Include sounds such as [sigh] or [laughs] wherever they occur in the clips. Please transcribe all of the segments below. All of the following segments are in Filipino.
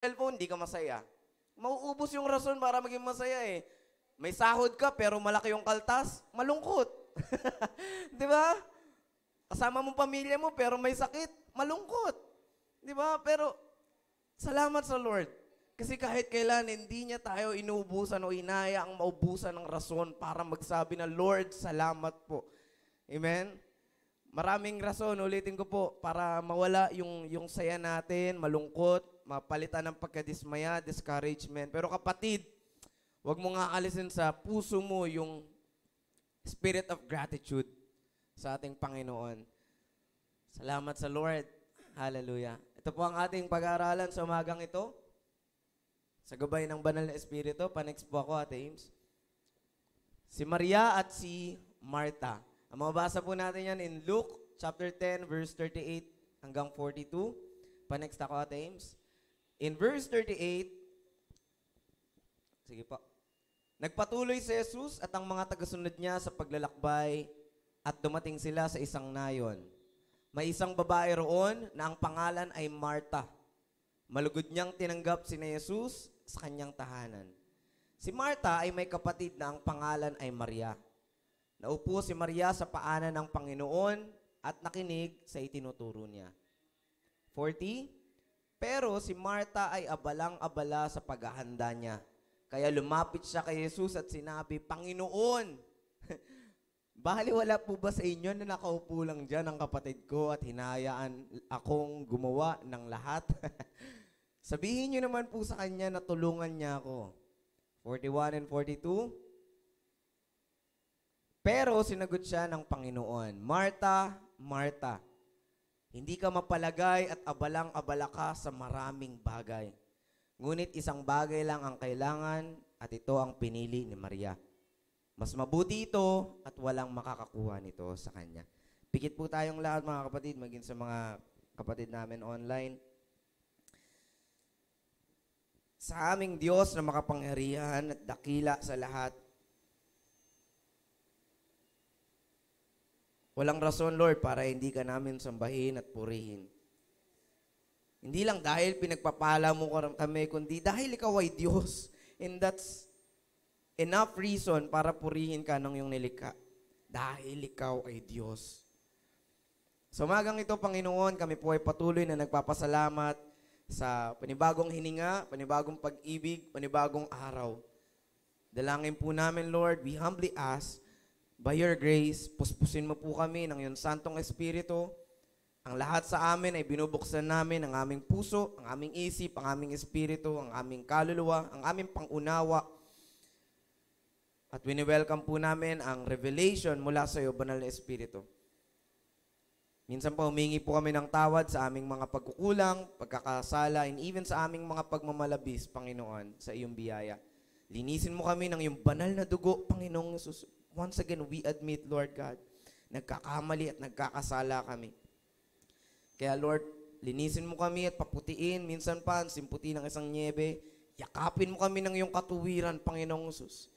cellphone, hindi ka masaya. Mauubos yung rason para maging masaya eh. May sahod ka pero malaki yung kaltas, malungkot. [laughs] 'Di ba? Kasama mo pamilya mo pero may sakit, malungkot. 'Di ba? Pero salamat sa Lord. Kasi kahit kailan, hindi niya tayo inubusan o inaya ang maubusan ng rason para magsabi na, Lord, salamat po. Amen? Maraming rason, ulitin ko po, para mawala yung, yung saya natin, malungkot, mapalitan ng pagkadismaya, discouragement. Pero kapatid, wag mo nga alisin sa puso mo yung spirit of gratitude sa ating Panginoon. Salamat sa Lord. Hallelujah. Ito po ang ating pag-aaralan sa umagang ito. Sa gabay ng banal na espiritu, panext po ako, Ate Ames. Si Maria at si Martha. Ang mababasa po natin yan in Luke chapter 10, verse 38 hanggang 42. Panext ako, Ate Ames. In verse 38, sige po, Nagpatuloy si Jesus at ang mga tagasunod niya sa paglalakbay at dumating sila sa isang nayon. May isang babae roon na ang pangalan ay Marta. Malugod niyang tinanggap si Jesus sa kanyang tahanan. Si Marta ay may kapatid na ang pangalan ay Maria. Naupo si Maria sa paanan ng Panginoon at nakinig sa itinuturo niya. 40 pero si Marta ay abalang-abala sa paghahanda niya. Kaya lumapit siya kay Jesus at sinabi, Panginoon, [laughs] Bali wala po ba sa inyo na nakaupo lang dyan ang kapatid ko at hinayaan akong gumawa ng lahat? [laughs] Sabihin niyo naman po sa kanya na tulungan niya ako. 41 and 42. Pero sinagot siya ng Panginoon, Marta, Marta, hindi ka mapalagay at abalang-abala ka sa maraming bagay. Ngunit isang bagay lang ang kailangan at ito ang pinili ni Maria. Mas mabuti ito at walang makakakuha nito sa kanya. Pikit po tayong lahat mga kapatid, maging sa mga kapatid namin online. Sa aming Diyos na makapangyarihan at dakila sa lahat Walang rason, Lord, para hindi ka namin sambahin at purihin. Hindi lang dahil pinagpapala mo kami, kundi dahil ikaw ay Diyos. And that's enough reason para purihin ka ng iyong nilikha. Dahil ikaw ay Diyos. Sa umagang ito, Panginoon, kami po ay patuloy na nagpapasalamat sa panibagong hininga, panibagong pag-ibig, panibagong araw. Dalangin po namin, Lord, we humbly ask By your grace, puspusin mo po kami ng iyong Santong Espiritu. Ang lahat sa amin ay binubuksan namin ang aming puso, ang aming isip, ang aming espiritu, ang aming kaluluwa, ang aming pangunawa. At wini-welcome po namin ang revelation mula sa iyo, Banal na Espiritu. Minsan pa humingi po kami ng tawad sa aming mga pagkukulang, pagkakasala, and even sa aming mga pagmamalabis, Panginoon, sa iyong biyaya. Linisin mo kami ng iyong banal na dugo, Panginoong Yesus once again, we admit, Lord God, nagkakamali at nagkakasala kami. Kaya Lord, linisin mo kami at paputiin, minsan pa, simputi ng isang niebe, yakapin mo kami ng iyong katuwiran, Panginoong Jesus.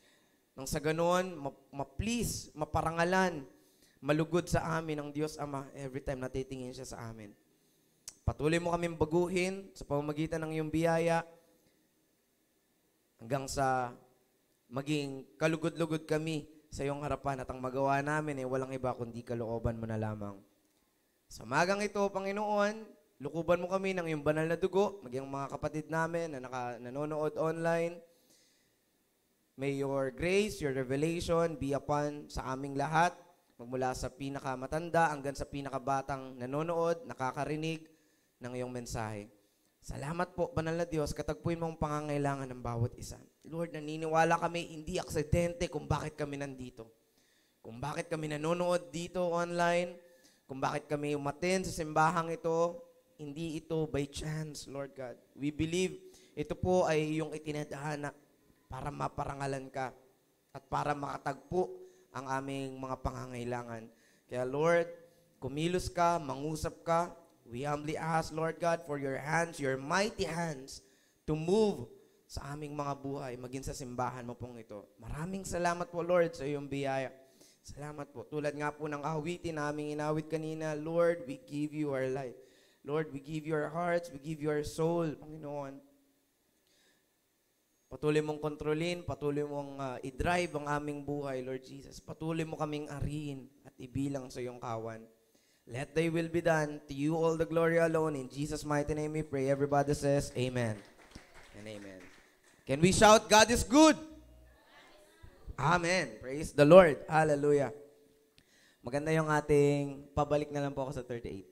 Nang sa ganoon, ma-please, maparangalan, malugod sa amin ang Diyos Ama every time natitingin siya sa amin. Patuloy mo kaming baguhin sa pamamagitan ng iyong biyaya hanggang sa maging kalugod-lugod kami sa iyong harapan at ang magawa namin ay walang iba kundi kalooban mo na lamang. Sa magang ito, Panginoon, lukuban mo kami ng iyong banal na dugo, maging mga kapatid namin na naka, nanonood online. May your grace, your revelation be upon sa aming lahat, magmula sa pinakamatanda hanggang sa pinakabatang nanonood, nakakarinig ng iyong mensahe. Salamat po, banal na Diyos, katagpuin mong pangangailangan ng bawat isa. Lord, naniniwala kami, hindi aksidente kung bakit kami nandito. Kung bakit kami nanonood dito online, kung bakit kami umatin sa simbahang ito, hindi ito by chance, Lord God. We believe ito po ay yung itinadhana para maparangalan ka at para makatagpo ang aming mga pangangailangan. Kaya Lord, kumilos ka, mangusap ka. We humbly ask, Lord God, for your hands, your mighty hands, to move sa aming mga buhay, maging sa simbahan mo pong ito. Maraming salamat po, Lord, sa iyong biyaya. Salamat po. Tulad nga po ng awitin naming inawit kanina, Lord, we give you our life. Lord, we give you our hearts, we give you our soul, Panginoon. Patuloy mong kontrolin, patuloy mong uh, i-drive ang aming buhay, Lord Jesus. Patuloy mo kaming arin at ibilang sa iyong kawan. Let thy will be done. To you all the glory alone. In Jesus' mighty name we pray. Everybody says, Amen and Amen. Can we shout, God is good? Amen. Praise the Lord. Hallelujah. Maganda yung ating, pabalik na lang po ako sa 38.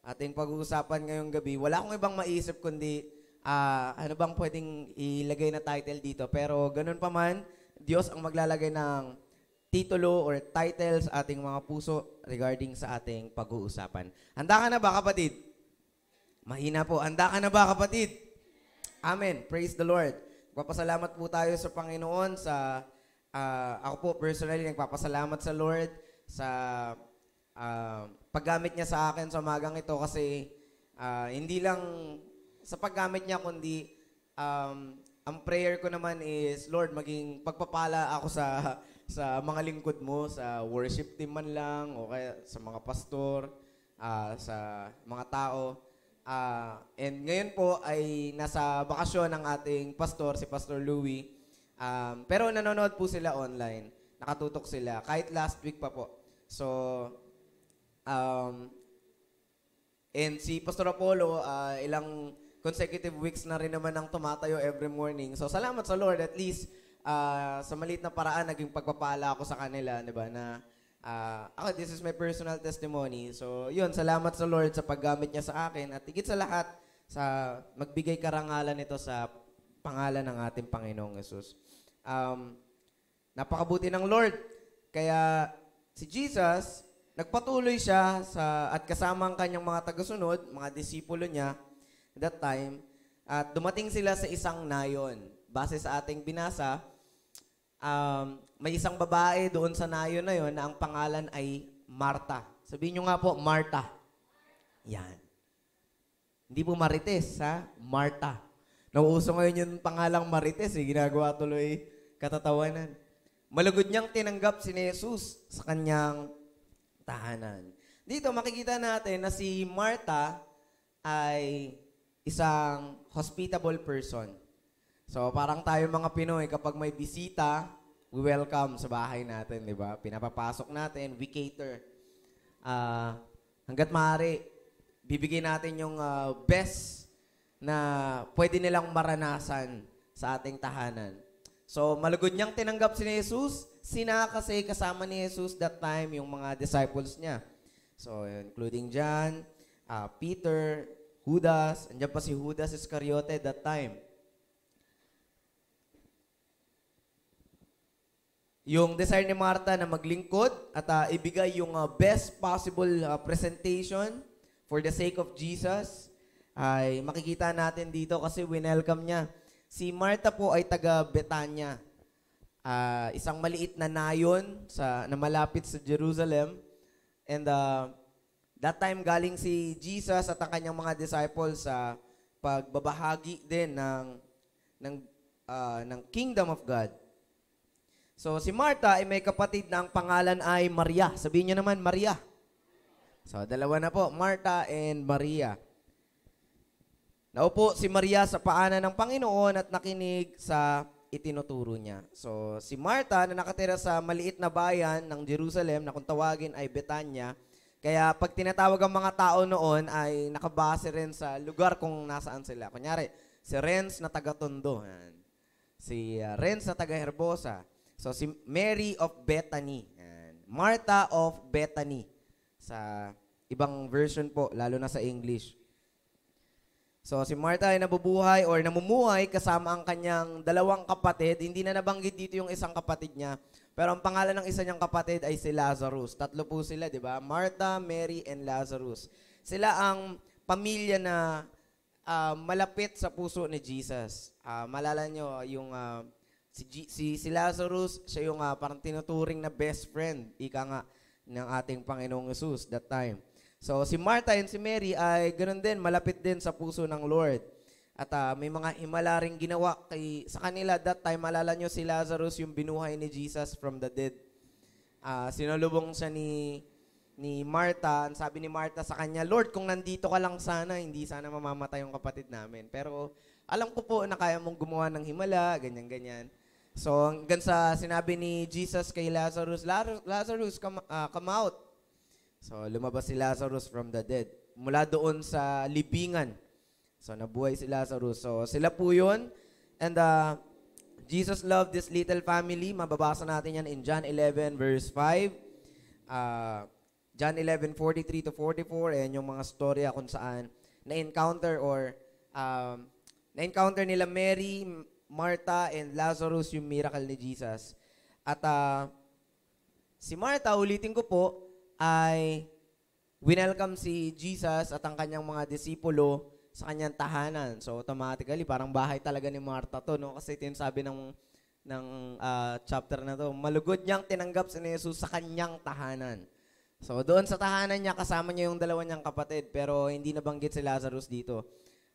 Ating pag-uusapan ngayong gabi, wala akong ibang maisip kundi uh, ano bang pwedeng ilagay na title dito. Pero ganun pa man, Diyos ang maglalagay ng titulo or titles sa ating mga puso regarding sa ating pag-uusapan. Handa ka na ba kapatid? Mahina po. Handa ka na ba kapatid? Amen. Praise the Lord. Papasalamat po tayo sa Panginoon sa uh, ako po personally nagpapasalamat sa Lord sa uh, paggamit niya sa akin sa umagang ito kasi uh, hindi lang sa paggamit niya kundi um, ang prayer ko naman is Lord maging pagpapala ako sa sa mga lingkod mo sa worship team man lang o kaya sa mga pastor uh, sa mga tao Uh, and ngayon po ay nasa bakasyon ng ating pastor, si Pastor Louie. Um, pero nanonood po sila online. Nakatutok sila. Kahit last week pa po. So, um, and si Pastor Apollo, uh, ilang consecutive weeks na rin naman ang tumatayo every morning. So, salamat sa Lord. At least, uh, sa maliit na paraan, naging pagpapala ako sa kanila, di ba, na Uh, ako, this is my personal testimony. So, yun, salamat sa Lord sa paggamit niya sa akin at higit sa lahat sa magbigay karangalan nito sa pangalan ng ating Panginoong Yesus. Um, napakabuti ng Lord. Kaya si Jesus, nagpatuloy siya sa, at kasama ang kanyang mga tagasunod, mga disipulo niya that time, at dumating sila sa isang nayon. Base sa ating binasa, um, may isang babae doon sa nayon na yon na ang pangalan ay Marta. Sabihin nyo nga po, Marta. Yan. Hindi po Marites, ha? Marta. Nauuso ngayon yung pangalang Marites, eh. ginagawa tuloy katatawanan. Malugod niyang tinanggap si Jesus sa kanyang tahanan. Dito makikita natin na si Marta ay isang hospitable person. So parang tayo mga Pinoy, kapag may bisita, we welcome sa bahay natin, di ba? Pinapapasok natin, we cater. Uh, hanggat maaari, bibigyan natin yung uh, best na pwede nilang maranasan sa ating tahanan. So malugod niyang tinanggap si Jesus, sina kasi kasama ni Jesus that time yung mga disciples niya. So including John, uh, Peter, Judas, andyan pa si Judas Iscariote that time. yung desire ni Martha na maglingkod at uh, ibigay yung uh, best possible uh, presentation for the sake of Jesus ay makikita natin dito kasi winelcome niya. Si Martha po ay taga Betania. Uh, isang maliit na nayon sa na malapit sa Jerusalem. And uh, that time galing si Jesus at ang kanyang mga disciples sa uh, pagbabahagi din ng ng uh, ng kingdom of God. So si Martha ay may kapatid na ang pangalan ay Maria. Sabihin niyo naman, Maria. So dalawa na po, Martha and Maria. Naupo si Maria sa paanan ng Panginoon at nakinig sa itinuturo niya. So, si Martha na nakatira sa maliit na bayan ng Jerusalem na kung tawagin ay Betania, kaya pag tinatawag ang mga tao noon ay nakabase rin sa lugar kung nasaan sila. Kunyari, si Renz na taga Tondo, si uh, Renz na taga Herbosa, So, si Mary of Bethany. And Martha of Bethany. Sa ibang version po, lalo na sa English. So, si Martha ay nabubuhay or namumuhay kasama ang kanyang dalawang kapatid. Hindi na nabanggit dito yung isang kapatid niya. Pero ang pangalan ng isa niyang kapatid ay si Lazarus. Tatlo po sila, di ba? Martha, Mary, and Lazarus. Sila ang pamilya na uh, malapit sa puso ni Jesus. Uh, ah, malala nyo yung uh, Si, G, si, si Lazarus, siya yung uh, parang tinuturing na best friend, ika nga, ng ating Panginoong Yesus that time. So si Martha and si Mary ay ganoon din, malapit din sa puso ng Lord. At uh, may mga himala rin ginawa kay, sa kanila that time. Malala nyo si Lazarus yung binuhay ni Jesus from the dead. Uh, sinulubong siya ni, ni Martha. Ang sabi ni Martha sa kanya, Lord, kung nandito ka lang sana, hindi sana mamamatay yung kapatid namin. Pero alam ko po na kaya mong gumawa ng himala, ganyan-ganyan. So hanggang sa sinabi ni Jesus kay Lazarus, Lazarus, come, uh, come out. So lumabas si Lazarus from the dead. Mula doon sa libingan. So nabuhay si Lazarus. So sila po yun. And uh, Jesus loved this little family. Mababasa natin yan in John 11 verse 5. Uh, ah, John 11:43 to 44. Ayan yung mga storya kung saan na-encounter or um, na-encounter nila Mary, Martha and Lazarus yung miracle ni Jesus. At uh, si Martha, ulitin ko po, ay winelcome si Jesus at ang kanyang mga disipulo sa kanyang tahanan. So automatically, parang bahay talaga ni Martha to, no? Kasi ito yung sabi ng, ng uh, chapter na to, malugod niyang tinanggap si Jesus sa kanyang tahanan. So doon sa tahanan niya, kasama niya yung dalawa niyang kapatid, pero hindi nabanggit si Lazarus dito.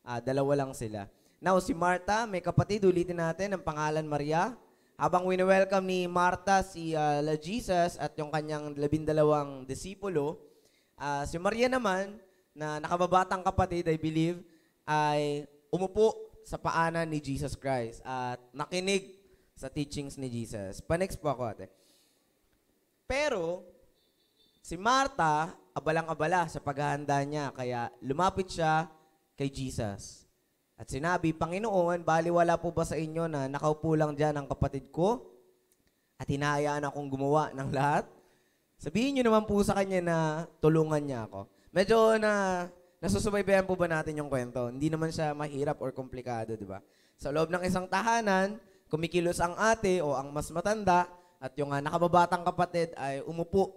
Uh, dalawa lang sila. Now si Marta, may kapatid, ulitin natin ang pangalan Maria. Habang wini-welcome ni Marta si uh, La Jesus at yung kanyang labindalawang disipulo, uh, si Maria naman, na nakababatang kapatid, I believe, ay umupo sa paanan ni Jesus Christ at nakinig sa teachings ni Jesus. Panext po ako ate. Pero, si Marta, abalang-abala sa paghahanda niya, kaya lumapit siya kay Jesus. At sinabi, Panginoon, baliwala po ba sa inyo na nakaupo lang dyan ang kapatid ko? At hinahayaan akong gumawa ng lahat? Sabihin nyo naman po sa kanya na tulungan niya ako. Medyo na nasusubaybayan po ba natin yung kwento? Hindi naman siya mahirap or komplikado, di ba? Sa loob ng isang tahanan, kumikilos ang ate o ang mas matanda at yung uh, nakababatang kapatid ay umupo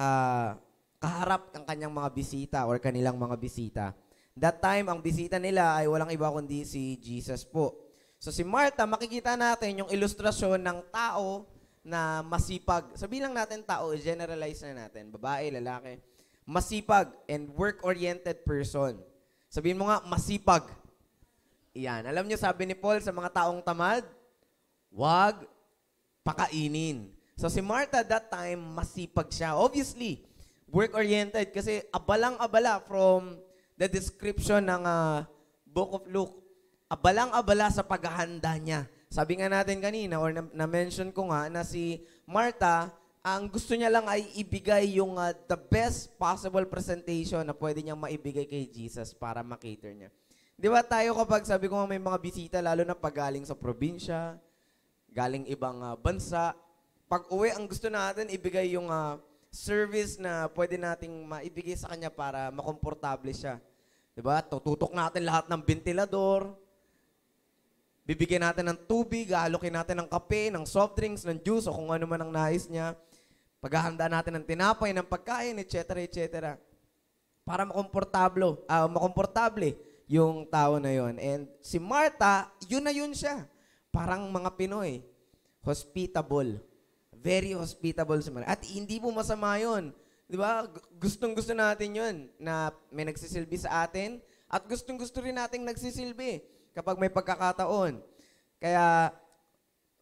uh, kaharap ang kanyang mga bisita or kanilang mga bisita. That time, ang bisita nila ay walang iba kundi si Jesus po. So si Martha, makikita natin yung ilustrasyon ng tao na masipag. Sabihin lang natin tao, generalize na natin. Babae, lalaki. Masipag and work-oriented person. Sabihin mo nga, masipag. Iyan. Alam niyo, sabi ni Paul sa mga taong tamad, wag pakainin. So si Martha that time, masipag siya. Obviously, work-oriented kasi abalang-abala from the description ng uh, Book of Luke. Abalang-abala sa paghahanda niya. Sabi nga natin kanina, or na-mention na ko nga, na si Martha, ang gusto niya lang ay ibigay yung uh, the best possible presentation na pwede niyang maibigay kay Jesus para makater niya. Di ba tayo kapag sabi ko may mga bisita, lalo na pag galing sa probinsya, galing ibang uh, bansa, pag uwi, ang gusto natin ibigay yung uh, service na pwede nating maibigay sa kanya para makomportable siya. 'Di ba? Tututok natin lahat ng ventilador. Bibigyan natin ng tubig, alokin natin ng kape, ng soft drinks, ng juice o kung ano man ang nais niya. Paghahanda natin ng tinapay, ng pagkain, etc. etc. Para makomportable, uh, makomportable yung tao na yon. And si Martha, yun na yun siya. Parang mga Pinoy. Hospitable very hospitable sa mga. At hindi po masama yun. Di ba? Gustong-gusto natin yun na may nagsisilbi sa atin at gustong-gusto rin natin nagsisilbi kapag may pagkakataon. Kaya,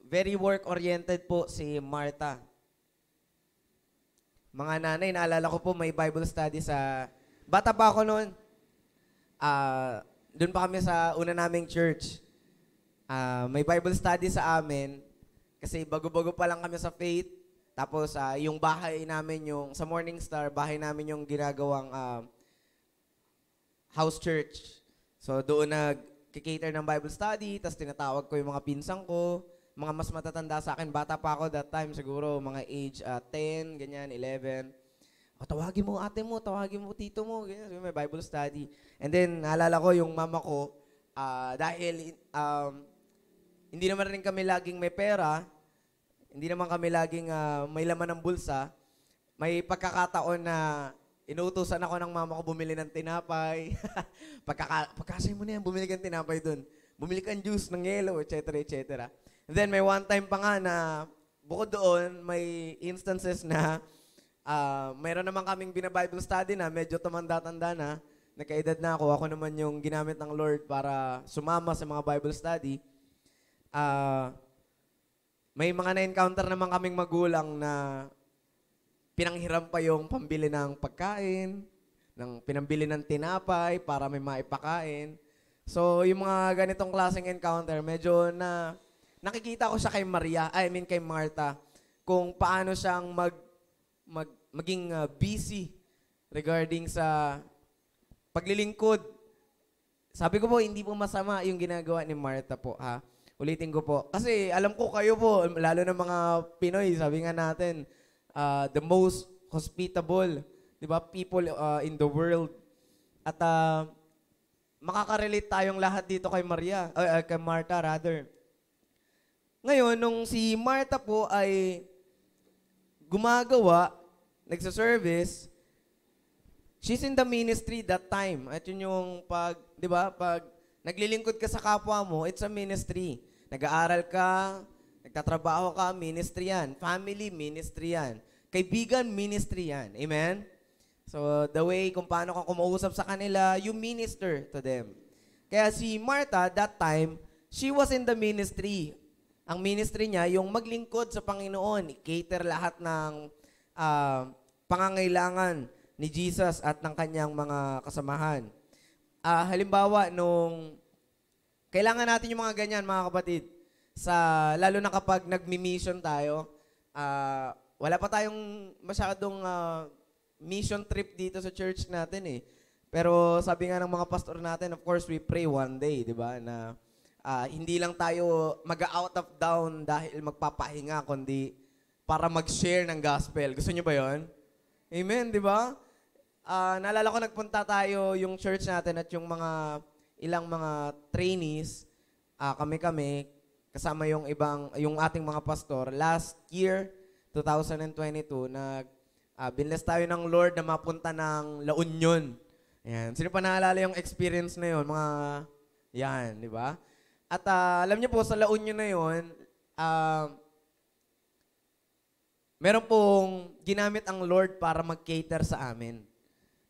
very work-oriented po si Martha. Mga nanay, naalala ko po may Bible study sa... Bata pa ako noon. Uh, ah, doon pa kami sa una naming church. Uh, may Bible study sa amin kasi bago-bago pa lang kami sa faith. Tapos uh, yung bahay namin yung, sa Morning Star, bahay namin yung ginagawang uh, house church. So doon nag-cater ng Bible study, tapos tinatawag ko yung mga pinsang ko, mga mas matatanda sa akin, bata pa ako that time, siguro mga age uh, ah, 10, ganyan, 11. O, tawagin mo ate mo, tawagin mo tito mo, ganyan, so, may Bible study. And then, naalala ko yung mama ko, uh, dahil um, hindi naman rin kami laging may pera, hindi naman kami laging uh, may laman ng bulsa. May pagkakataon na inuutosan ako ng mama ko bumili ng tinapay. [laughs] Pagkaka pagkasay mo na yan, bumili kang tinapay dun. Bumili kang juice ng yellow, etc. etc. then may one time pa nga na bukod doon, may instances na uh, ah, mayroon naman kaming bina-Bible study na medyo tumanda-tanda na, nakaedad na ako, ako naman yung ginamit ng Lord para sumama sa mga Bible study. Uh, may mga na-encounter naman kaming magulang na pinanghiram pa yung pambili ng pagkain, ng pinambili ng tinapay para may maipakain. So, yung mga ganitong klaseng encounter, medyo na nakikita ko sa kay Maria, I mean kay Martha, kung paano siyang mag, mag maging uh, busy regarding sa paglilingkod. Sabi ko po, hindi po masama yung ginagawa ni Martha po, ha? Ulitin ko po. Kasi alam ko kayo po, lalo ng mga Pinoy, sabi nga natin, uh, the most hospitable, di ba, people uh, in the world. At uh, makaka-relate tayong lahat dito kay Maria, uh, kay Martha rather. Ngayon, nung si Martha po ay gumagawa, nagsaservice, she's in the ministry that time. At yun yung pag, di ba, pag naglilingkod ka sa kapwa mo, it's a ministry. Nag-aaral ka, nagtatrabaho ka, ministry yan. Family, ministry yan. Kaibigan, ministry yan. Amen? So, the way kung paano ka kumausap sa kanila, you minister to them. Kaya si Martha, that time, she was in the ministry. Ang ministry niya, yung maglingkod sa Panginoon, cater lahat ng uh, pangangailangan ni Jesus at ng kanyang mga kasamahan. Uh, halimbawa, nung kailangan natin yung mga ganyan, mga kapatid. Sa, lalo na kapag nagmi-mission tayo, uh, wala pa tayong masyadong uh, mission trip dito sa church natin eh. Pero sabi nga ng mga pastor natin, of course, we pray one day, di ba, na uh, hindi lang tayo mag-out of down dahil magpapahinga, kundi para mag-share ng gospel. Gusto nyo ba yon? Amen, di ba? Uh, naalala ko nagpunta tayo yung church natin at yung mga ilang mga trainees, uh, kami-kami, kasama yung ibang, yung ating mga pastor, last year, 2022, nag, uh, binless tayo ng Lord na mapunta ng La Union. Ayan. Sino pa naalala yung experience na yun? Mga, yan, di ba? At uh, alam niyo po, sa La Union na yun, uh, meron pong ginamit ang Lord para mag-cater sa amin.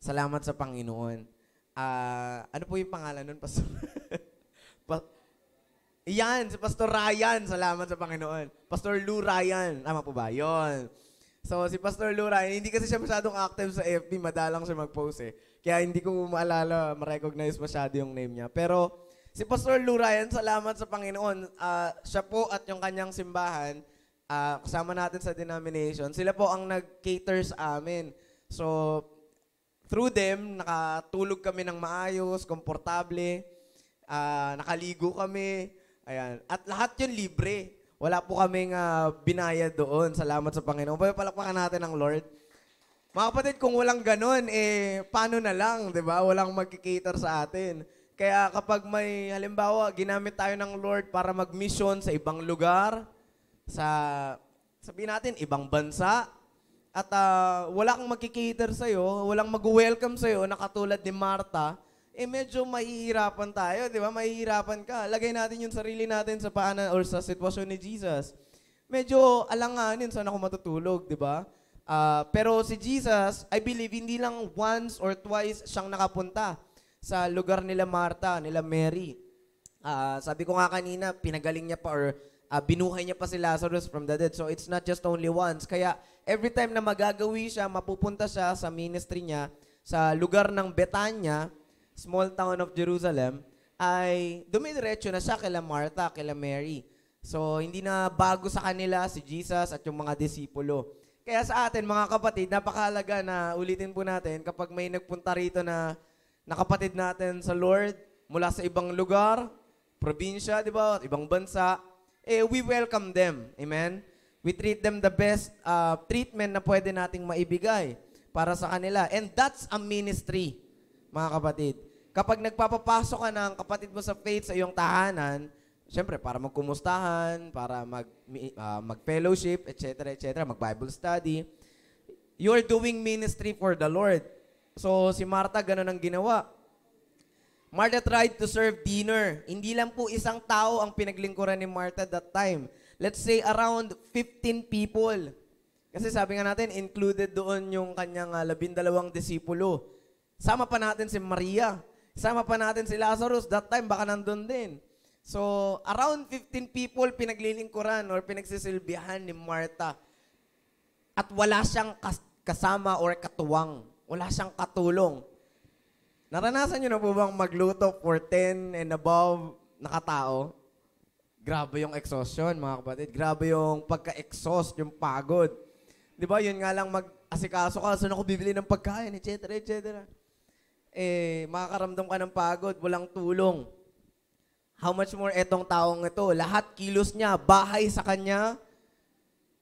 Salamat sa Panginoon. Ah, ano po yung pangalan nun, Pastor? [laughs] pa- Yan, si Pastor Ryan. Salamat sa Panginoon. Pastor Lou Ryan. Tama po ba? Yon. So, si Pastor Lou Ryan, hindi kasi siya masyadong active sa FB. Madalang siya mag-post eh. Kaya hindi ko maalala, ma-recognize masyado yung name niya. Pero, si Pastor Lou Ryan, salamat sa Panginoon. Ah, siya po at yung kanyang simbahan, ah, kasama natin sa denomination, sila po ang nag-cater sa amin. So, through them, nakatulog kami ng maayos, komportable, uh, nakaligo kami, ayan. At lahat yun libre. Wala po kaming uh, binaya doon. Salamat sa Panginoon. Palakpakan natin ang Lord. Mga kapatid, kung walang ganun, eh, paano na lang, di ba? Walang magkikater sa atin. Kaya kapag may, halimbawa, ginamit tayo ng Lord para mag-mission sa ibang lugar, sa, sabihin natin, ibang bansa, at uh, wala kang magkikater sa'yo, walang mag-welcome sa'yo na katulad ni Marta, eh medyo mahihirapan tayo, di ba? Mahihirapan ka. Lagay natin yung sarili natin sa paanan or sa sitwasyon ni Jesus. Medyo alanganin saan ako matutulog, di ba? Uh, pero si Jesus, I believe, hindi lang once or twice siyang nakapunta sa lugar nila Martha, nila Mary. Uh, sabi ko nga kanina, pinagaling niya pa or uh, binuhay niya pa si Lazarus from the dead. So it's not just only once. Kaya every time na magagawi siya, mapupunta siya sa ministry niya, sa lugar ng Betania, small town of Jerusalem, ay dumidiretso na siya kila Martha, kila Mary. So hindi na bago sa kanila si Jesus at yung mga disipulo. Kaya sa atin mga kapatid, napakahalaga na ulitin po natin kapag may nagpunta rito na nakapatid natin sa Lord mula sa ibang lugar, probinsya, di ba, ibang bansa, eh, we welcome them. Amen? We treat them the best uh, treatment na pwede nating maibigay para sa kanila. And that's a ministry, mga kapatid. Kapag nagpapapasok ka ng kapatid mo sa faith sa iyong tahanan, Siyempre, para magkumustahan, para mag, uh, mag-fellowship, etc., etc., mag-Bible study. You're doing ministry for the Lord. So, si Martha, ganun ang ginawa. Martha tried to serve dinner. Hindi lang po isang tao ang pinaglingkuran ni Martha that time. Let's say around 15 people. Kasi sabi nga natin, included doon yung kanyang uh, labindalawang disipulo. Sama pa natin si Maria. Sama pa natin si Lazarus. That time, baka nandun din. So, around 15 people pinaglilingkuran or pinagsisilbihan ni Martha. At wala siyang kasama or katuwang. Wala siyang katulong. Naranasan nyo na po bang magluto for 10 and above nakatao? Grabe yung exhaustion, mga kapatid. Grabe yung pagka-exhaust, yung pagod. Di ba, yun nga lang mag-asikaso ka, saan ako bibili ng pagkain, etc., etc. Eh, makakaramdam ka ng pagod, walang tulong. How much more etong taong ito? Lahat kilos niya, bahay sa kanya,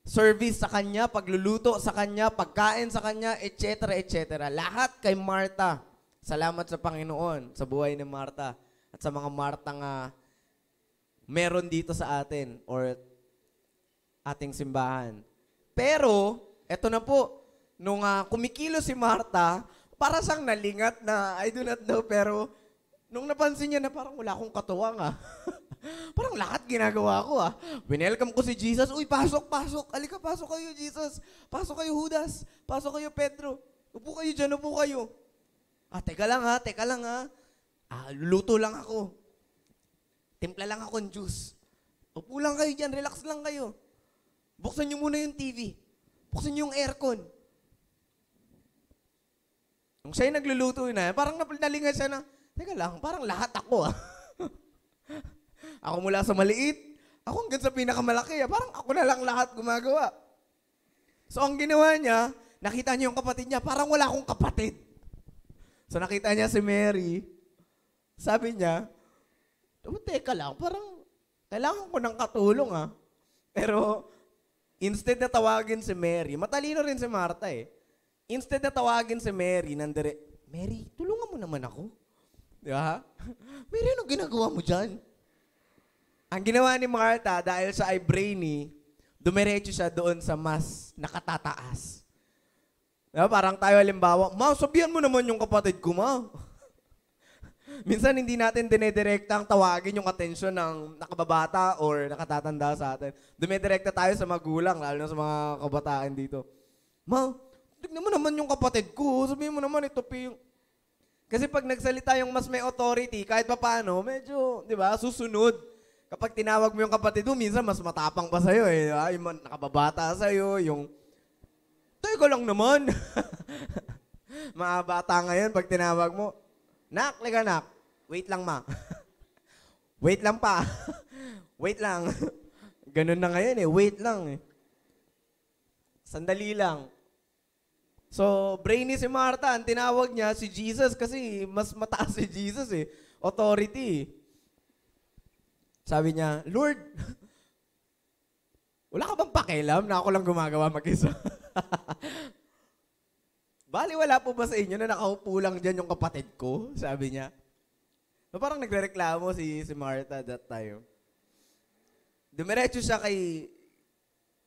service sa kanya, pagluluto sa kanya, pagkain sa kanya, etc., etc. Lahat kay Martha. Salamat sa Panginoon sa buhay ni Martha at sa mga Marta nga meron dito sa atin or ating simbahan. Pero, eto na po, nung uh, kumikilo si Martha, para sang nalingat na, I do not know, pero nung napansin niya na parang wala akong katuwang ah. [laughs] parang lahat ginagawa ko ah. Winelcome ko si Jesus, uy pasok, pasok, alika pasok kayo Jesus, pasok kayo Judas, pasok kayo Pedro, upo kayo dyan, upo kayo. Ah, teka lang ha, ah, teka lang ha. Ah. ah, luluto lang ako. Timpla lang ako ng juice. Upo lang kayo dyan, relax lang kayo. Buksan nyo muna yung TV. Buksan nyo yung aircon. Nung siya'y nagluluto na, parang nalingan siya na, teka lang, parang lahat ako ah. [laughs] ako mula sa maliit, ako hanggang sa pinakamalaki ah. Parang ako na lang lahat gumagawa. So ang ginawa niya, nakita niya yung kapatid niya, parang wala akong kapatid. So nakita niya si Mary. Sabi niya, oh, teka lang, parang kailangan ko ng katulong ah. Pero instead na tawagin si Mary, matalino rin si Martha eh. Instead na tawagin si Mary, nandire, Mary, tulungan mo naman ako. Di ba? [laughs] Mary, anong ginagawa mo dyan? Ang ginawa ni Martha, dahil sa ay brainy, dumiretso siya doon sa mas nakatataas. Diba? Parang tayo halimbawa, Ma, sabihan mo naman yung kapatid ko, Ma. [laughs] Minsan hindi natin dinedirekta ang tawagin yung atensyon ng nakababata or nakatatanda sa atin. Dumidirekta tayo sa magulang, lalo na sa mga kabataan dito. Ma, tignan mo naman yung kapatid ko. Sabihin mo naman, ito yung... Kasi pag nagsalita yung mas may authority, kahit pa paano, medyo, di ba, susunod. Kapag tinawag mo yung kapatid mo, minsan mas matapang pa sa'yo eh. Di ba? Yung nakababata sa'yo, yung ko lang naman. [laughs] Mga bata ngayon, pag tinawag mo, Nak, liga Wait lang ma. [laughs] Wait lang pa. [laughs] Wait lang. Ganun na ngayon eh. Wait lang eh. Sandali lang. So, brainy si Martha. Ang tinawag niya si Jesus kasi mas mataas si Jesus eh. Authority. Sabi niya, Lord, wala ka bang pakialam na ako lang gumagawa mag-isa? [laughs] Bali, wala po ba sa inyo na nakaupo lang dyan yung kapatid ko? Sabi niya. So, parang nagrereklamo si, si Martha that time. Dumiretso siya kay...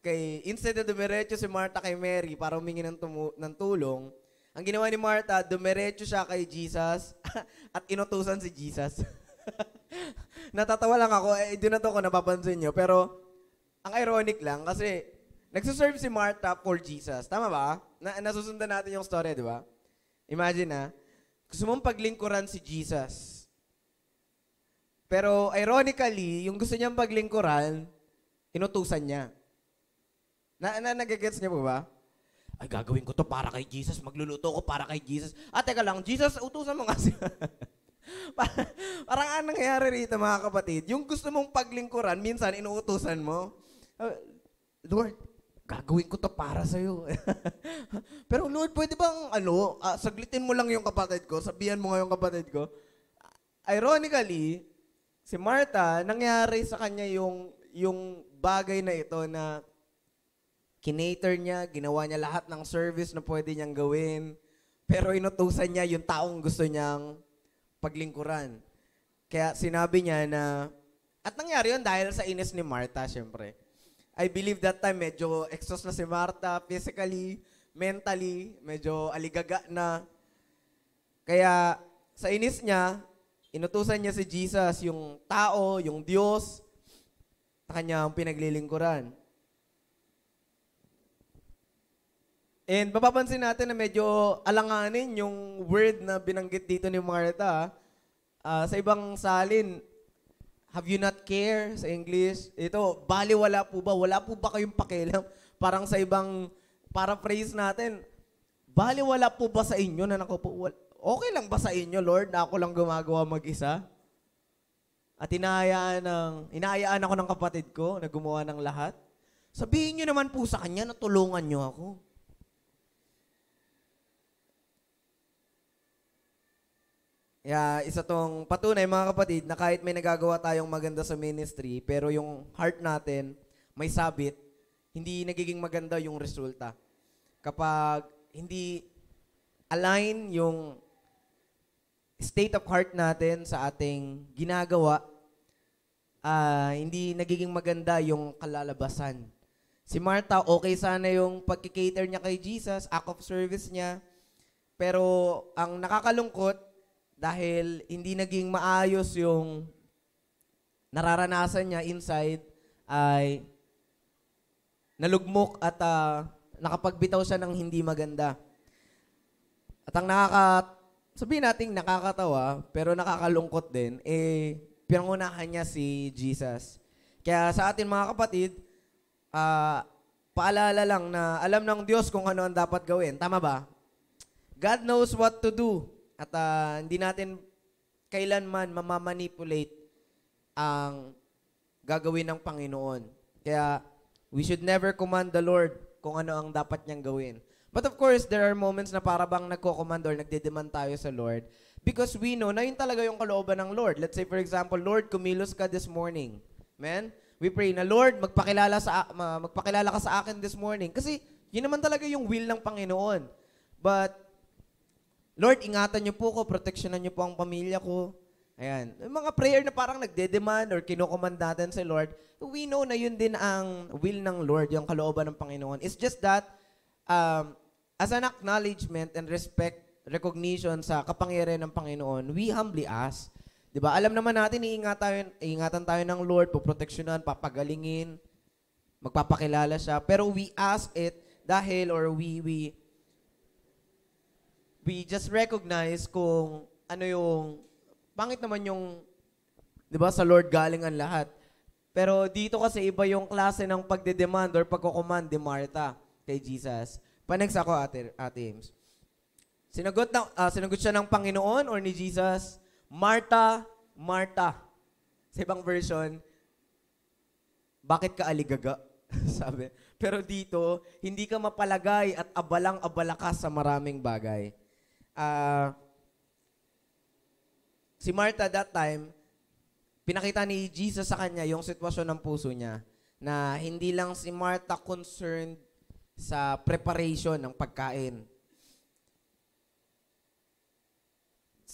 kay instead na dumiretso si Martha kay Mary para humingi ng, tumu, ng tulong, ang ginawa ni Martha, dumiretso siya kay Jesus [laughs] at inutusan si Jesus. [laughs] Natatawa lang ako, eh, doon na to ko napapansin nyo. Pero, ang ironic lang kasi Nagsuserve si Martha for Jesus. Tama ba? Na, nasusundan natin yung story, di ba? Imagine na, ah. gusto mong paglingkuran si Jesus. Pero ironically, yung gusto niyang paglingkuran, inutusan niya. Na, na nagagets niya po ba? Ay, gagawin ko to para kay Jesus. Magluluto ko para kay Jesus. Ah, teka lang, Jesus, utusan mo nga siya. [laughs] parang, anong nangyayari rito, mga kapatid? Yung gusto mong paglingkuran, minsan inuutusan mo. Uh, Lord, gagawin ko to para sa'yo. [laughs] Pero Lord, pwede bang, ano, uh, saglitin mo lang yung kapatid ko, sabihan mo nga yung kapatid ko. Ironically, si Martha, nangyari sa kanya yung, yung bagay na ito na kinater niya, ginawa niya lahat ng service na pwede niyang gawin, pero inutusan niya yung taong gusto niyang paglingkuran. Kaya sinabi niya na, at nangyari yun dahil sa inis ni Martha, syempre. I believe that time medyo exhausted na si Marta physically, mentally, medyo aligaga na. Kaya sa inis niya, inutusan niya si Jesus yung tao, yung Diyos, na kanyang pinaglilingkuran. And mapapansin natin na medyo alanganin yung word na binanggit dito ni Martha. Uh, sa ibang salin, have you not care sa English? Ito, bali wala po ba? Wala po ba kayong pakialam? [laughs] Parang sa ibang paraphrase natin, bali wala po ba sa inyo na nako po, okay lang ba sa inyo, Lord, na ako lang gumagawa mag-isa? At inaayaan, ng, inaayaan ako ng kapatid ko na gumawa ng lahat? Sabihin nyo naman po sa kanya na tulungan nyo ako. Yeah, isa tong patunay mga kapatid na kahit may nagagawa tayong maganda sa ministry, pero yung heart natin may sabit, hindi nagiging maganda yung resulta. Kapag hindi align yung state of heart natin sa ating ginagawa, uh, hindi nagiging maganda yung kalalabasan. Si Martha, okay sana yung pagkikater niya kay Jesus, act of service niya, pero ang nakakalungkot, dahil hindi naging maayos yung nararanasan niya inside ay nalugmok at uh, nakapagbitaw siya ng hindi maganda. At ang nakaka sabihin nating nakakatawa pero nakakalungkot din eh pinangunahan niya si Jesus. Kaya sa atin mga kapatid, uh, paalala lang na alam ng Diyos kung ano ang dapat gawin. Tama ba? God knows what to do. At uh, hindi natin kailanman mamamanipulate ang gagawin ng Panginoon. Kaya we should never command the Lord kung ano ang dapat niyang gawin. But of course, there are moments na para bang nagko-command or nagdedemand tayo sa Lord because we know na yun talaga yung kalooban ng Lord. Let's say for example, Lord, kumilos ka this morning. Amen? We pray na, Lord, magpakilala, sa, magpakilala ka sa akin this morning. Kasi yun naman talaga yung will ng Panginoon. But Lord, ingatan niyo po ko, proteksyonan niyo po ang pamilya ko. Ayan. Yung mga prayer na parang nagdedemand demand or kinukomandatan sa si Lord, we know na yun din ang will ng Lord, yung kalooban ng Panginoon. It's just that, um, as an acknowledgement and respect, recognition sa kapangyarihan ng Panginoon, we humbly ask. ba diba? Alam naman natin, iingat tayo, iingatan tayo ng Lord, puproteksyonan, papagalingin, magpapakilala siya. Pero we ask it dahil or we, we we just recognize kung ano yung, pangit naman yung, di ba, sa Lord galing ang lahat. Pero dito kasi iba yung klase ng pagdedemand or pagko-command ni Martha kay Jesus. Panex ako, Ate, Ate Ames. Sinagot, na, uh, sinagot siya ng Panginoon or ni Jesus, Martha, Martha. Sa ibang version, bakit ka aligaga? [laughs] Sabi. Pero dito, hindi ka mapalagay at abalang-abala ka sa maraming bagay uh, si Martha that time, pinakita ni Jesus sa kanya yung sitwasyon ng puso niya na hindi lang si Martha concerned sa preparation ng pagkain.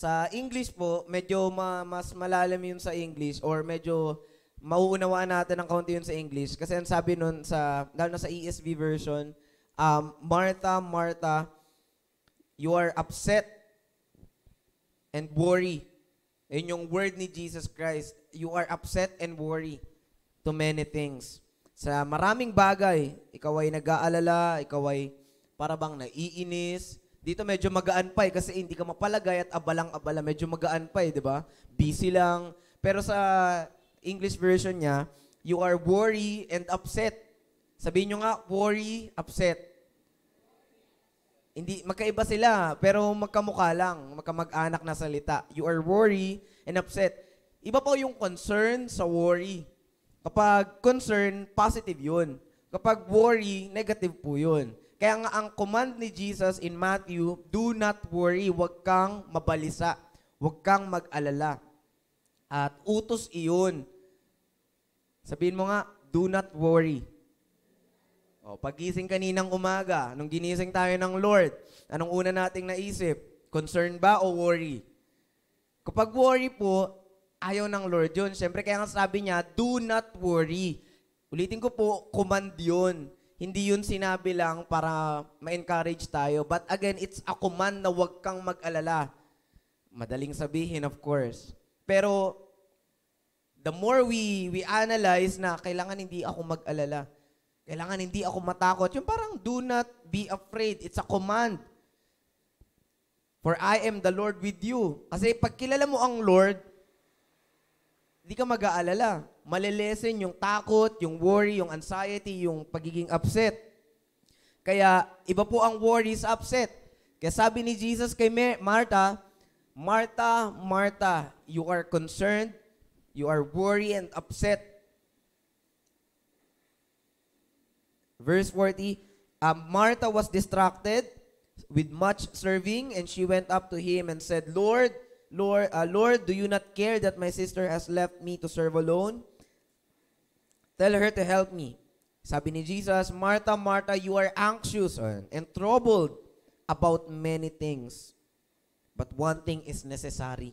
Sa English po, medyo ma- mas malalim yun sa English or medyo mauunawaan natin ng kaunti yun sa English. Kasi ang sabi nun, sa, lalo na sa ESV version, um, Martha, Martha, You are upset and worry. Yun yung word ni Jesus Christ. You are upset and worry to many things. Sa maraming bagay, ikaw ay nag-aalala, ikaw ay parabang naiinis. Dito medyo magaan pa eh, kasi hindi ka mapalagay at abalang-abala. Medyo magaan pa eh, di ba? Busy lang. Pero sa English version niya, you are worry and upset. Sabihin nyo nga, worry, upset. Hindi, magkaiba sila, pero magkamukha lang, magkamag-anak na salita. You are worry and upset. Iba po yung concern sa worry. Kapag concern, positive yun. Kapag worry, negative po yun. Kaya nga ang command ni Jesus in Matthew, do not worry, huwag kang mabalisa, huwag kang mag-alala. At utos iyon. Sabihin mo nga, do not worry. O, oh, pagising kaninang umaga, nung ginising tayo ng Lord, anong una nating naisip? Concern ba o worry? Kapag worry po, ayaw ng Lord yun. Siyempre, kaya nga sabi niya, do not worry. Ulitin ko po, command yun. Hindi yun sinabi lang para ma-encourage tayo. But again, it's a command na huwag kang mag-alala. Madaling sabihin, of course. Pero, the more we, we analyze na kailangan hindi ako mag-alala kailangan hindi ako matakot. Yung parang do not be afraid. It's a command. For I am the Lord with you. Kasi pag kilala mo ang Lord, hindi ka mag-aalala. Malilesen yung takot, yung worry, yung anxiety, yung pagiging upset. Kaya iba po ang worry sa upset. Kaya sabi ni Jesus kay Martha, Martha, Martha, you are concerned, you are worried and upset Verse 40, um, Martha was distracted with much serving, and she went up to him and said, Lord, Lord, uh, Lord, do you not care that my sister has left me to serve alone? Tell her to help me. Sabi ni Jesus, Martha, Martha, you are anxious and troubled about many things. But one thing is necessary.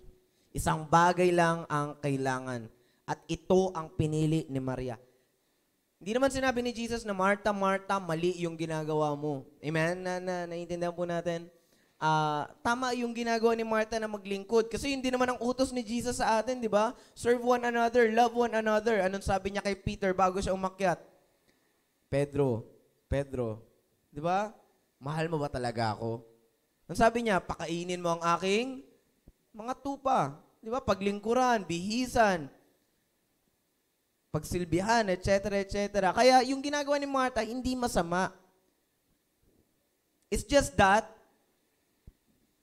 Isang bagay lang ang kailangan. At ito ang pinili ni Maria. Hindi naman sinabi ni Jesus na Martha, Martha, mali yung ginagawa mo. Amen? Na, na, naiintindihan po natin. Uh, tama yung ginagawa ni Martha na maglingkod. Kasi hindi naman ang utos ni Jesus sa atin, di ba? Serve one another, love one another. Anong sabi niya kay Peter bago siya umakyat? Pedro, Pedro, di ba? Mahal mo ba talaga ako? Anong sabi niya? Pakainin mo ang aking mga tupa. Di ba? Paglingkuran, bihisan, pagsilbihan, etc., etc. Kaya yung ginagawa ni Martha, hindi masama. It's just that,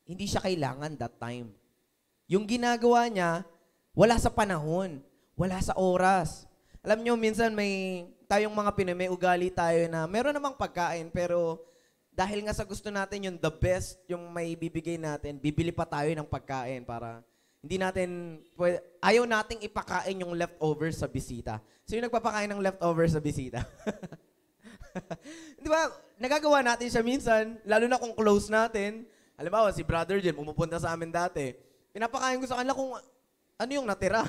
hindi siya kailangan that time. Yung ginagawa niya, wala sa panahon, wala sa oras. Alam niyo, minsan may, tayong mga Pinoy, may ugali tayo na meron namang pagkain, pero dahil nga sa gusto natin yung the best, yung may bibigay natin, bibili pa tayo ng pagkain para hindi natin, pwede, ayaw nating ipakain yung leftover sa bisita. So yung nagpapakain ng leftover sa bisita. [laughs] Di ba, nagagawa natin siya minsan, lalo na kung close natin. Halimbawa, si Brother Jim, pumupunta sa amin dati. Pinapakain ko sa kanila kung ano yung natira.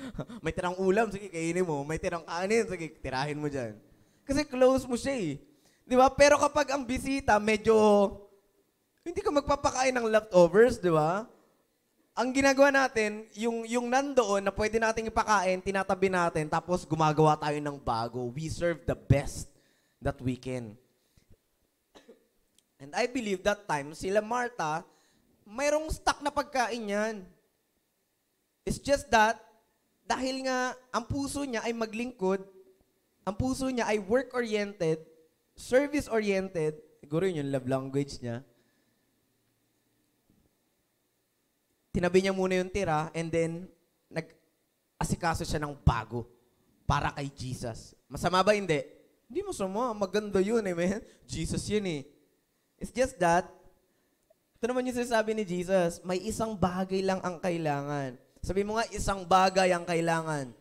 [laughs] may tirang ulam, sige, kainin mo. May tirang kanin, sige, tirahin mo dyan. Kasi close mo siya eh. Di ba? Pero kapag ang bisita, medyo hindi ka magpapakain ng leftovers, di ba? ang ginagawa natin, yung, yung nandoon na pwede nating ipakain, tinatabi natin, tapos gumagawa tayo ng bago. We serve the best that we can. And I believe that time, sila Martha, mayroong stock na pagkain yan. It's just that, dahil nga ang puso niya ay maglingkod, ang puso niya ay work-oriented, service-oriented, siguro yun yung love language niya, tinabi niya muna yung tira and then nag-asikaso siya ng bago para kay Jesus. Masama ba hindi? Hindi masama. Maganda yun, eh, amen? Jesus yun eh. It's just that, ito naman yung sinasabi ni Jesus, may isang bagay lang ang kailangan. Sabi mo nga, isang bagay ang kailangan.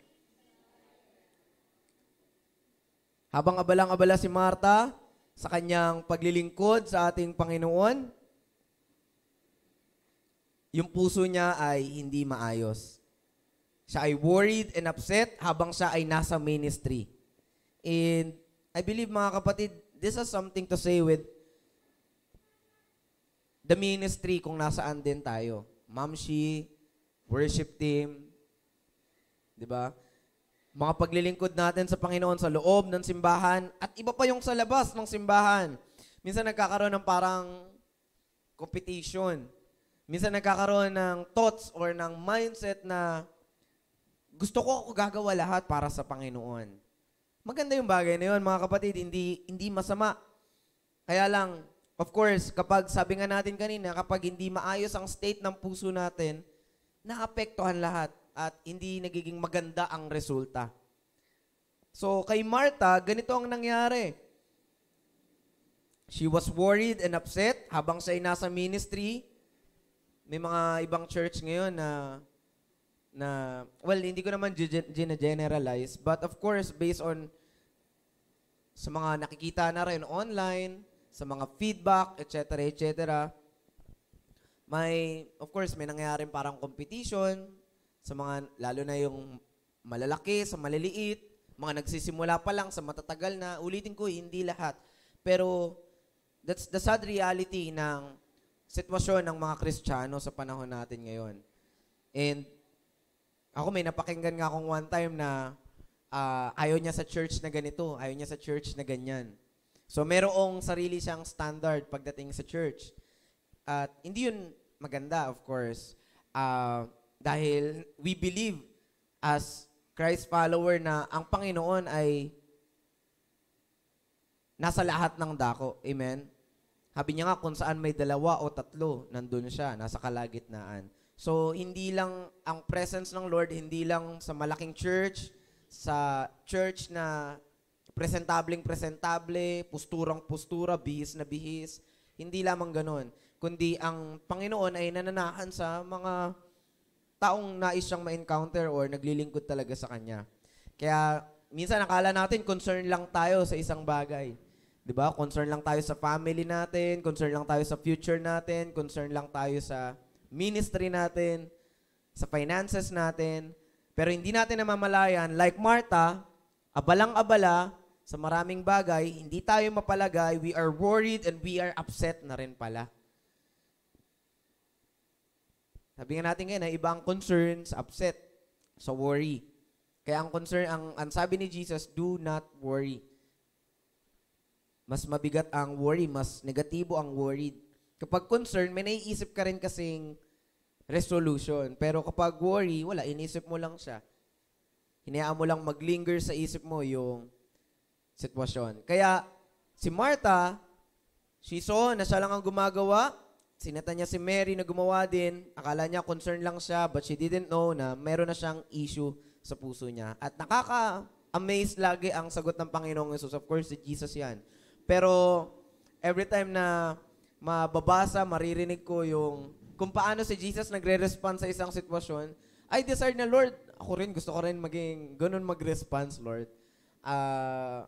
Habang abalang-abala si Martha sa kanyang paglilingkod sa ating Panginoon, yung puso niya ay hindi maayos. Siya ay worried and upset habang siya ay nasa ministry. And I believe mga kapatid, this is something to say with the ministry kung nasaan din tayo. Mamshi, worship team, 'di ba? Mga paglilingkod natin sa Panginoon sa loob ng simbahan at iba pa yung sa labas ng simbahan. Minsan nagkakaroon ng parang competition minsan nagkakaroon ng thoughts or ng mindset na gusto ko ako gagawa lahat para sa Panginoon. Maganda yung bagay na yun, mga kapatid. Hindi, hindi masama. Kaya lang, of course, kapag sabi nga natin kanina, kapag hindi maayos ang state ng puso natin, naapektuhan lahat at hindi nagiging maganda ang resulta. So, kay Martha, ganito ang nangyari. She was worried and upset habang siya nasa ministry may mga ibang church ngayon na na well hindi ko naman gina-generalize but of course based on sa mga nakikita na rin online, sa mga feedback, etc. etc. May of course may nangyayaring parang competition sa mga lalo na yung malalaki sa maliliit, mga nagsisimula pa lang sa matatagal na ulitin ko hindi lahat. Pero that's the sad reality ng sitwasyon ng mga Kristiyano sa panahon natin ngayon. And ako may napakinggan nga akong one time na uh, ayaw niya sa church na ganito, ayaw niya sa church na ganyan. So merong sarili siyang standard pagdating sa church. At hindi yun maganda, of course. Uh, dahil we believe as Christ follower na ang Panginoon ay nasa lahat ng dako. Amen? Habi niya nga, kung saan may dalawa o tatlo, nandun siya, nasa kalagitnaan. So, hindi lang, ang presence ng Lord, hindi lang sa malaking church, sa church na presentableng presentable, pusturang postura, bihis na bihis, hindi lamang ganun. Kundi ang Panginoon ay nananahan sa mga taong nais siyang ma-encounter or naglilingkod talaga sa Kanya. Kaya minsan akala natin concern lang tayo sa isang bagay. 'Di ba? Concern lang tayo sa family natin, concern lang tayo sa future natin, concern lang tayo sa ministry natin, sa finances natin. Pero hindi natin namamalayan, like Martha, abalang-abala sa maraming bagay, hindi tayo mapalagay, we are worried and we are upset na rin pala. Sabi nga natin ngayon, eh, iba ang concerns, upset, sa worry. Kaya ang concern, ang, ang sabi ni Jesus, do not worry mas mabigat ang worry, mas negatibo ang worried. Kapag concern, may naiisip ka rin kasing resolution. Pero kapag worry, wala, inisip mo lang siya. Hinayaan mo lang maglinger sa isip mo yung sitwasyon. Kaya si Martha, she saw na siya lang ang gumagawa. Sinata niya si Mary na gumawa din. Akala niya concern lang siya but she didn't know na meron na siyang issue sa puso niya. At nakaka-amaze lagi ang sagot ng Panginoong Yesus. Of course, si Jesus yan. Pero every time na mababasa, maririnig ko yung kung paano si Jesus nagre-respond sa isang sitwasyon, I desire na, Lord, ako rin, gusto ko rin maging ganun mag-response, Lord. Uh, ah,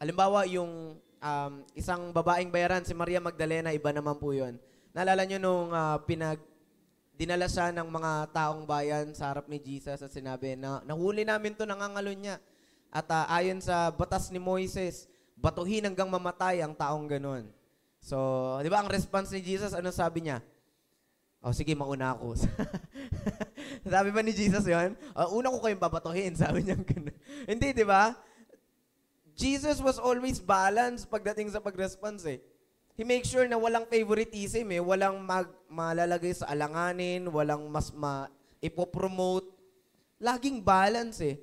alimbawa, yung um, isang babaeng bayaran, si Maria Magdalena, iba naman po yun. Naalala nyo nung uh, pinag, dinala siya ng mga taong bayan sa harap ni Jesus at sinabi na, nahuli namin to, nangangalo niya. At uh, ayon sa batas ni Moises, batuhin hanggang mamatay ang taong ganun. So, di ba ang response ni Jesus, ano sabi niya? O oh, sige, mauna ako. [laughs] sabi ba ni Jesus yun? Oh, una ko kayong babatuhin, [laughs] sabi niya ganun. Hindi, di ba? Jesus was always balanced pagdating sa pag-response eh. He makes sure na walang favoritism eh, walang mag malalagay sa alanganin, walang mas ma ipopromote. Laging balance eh.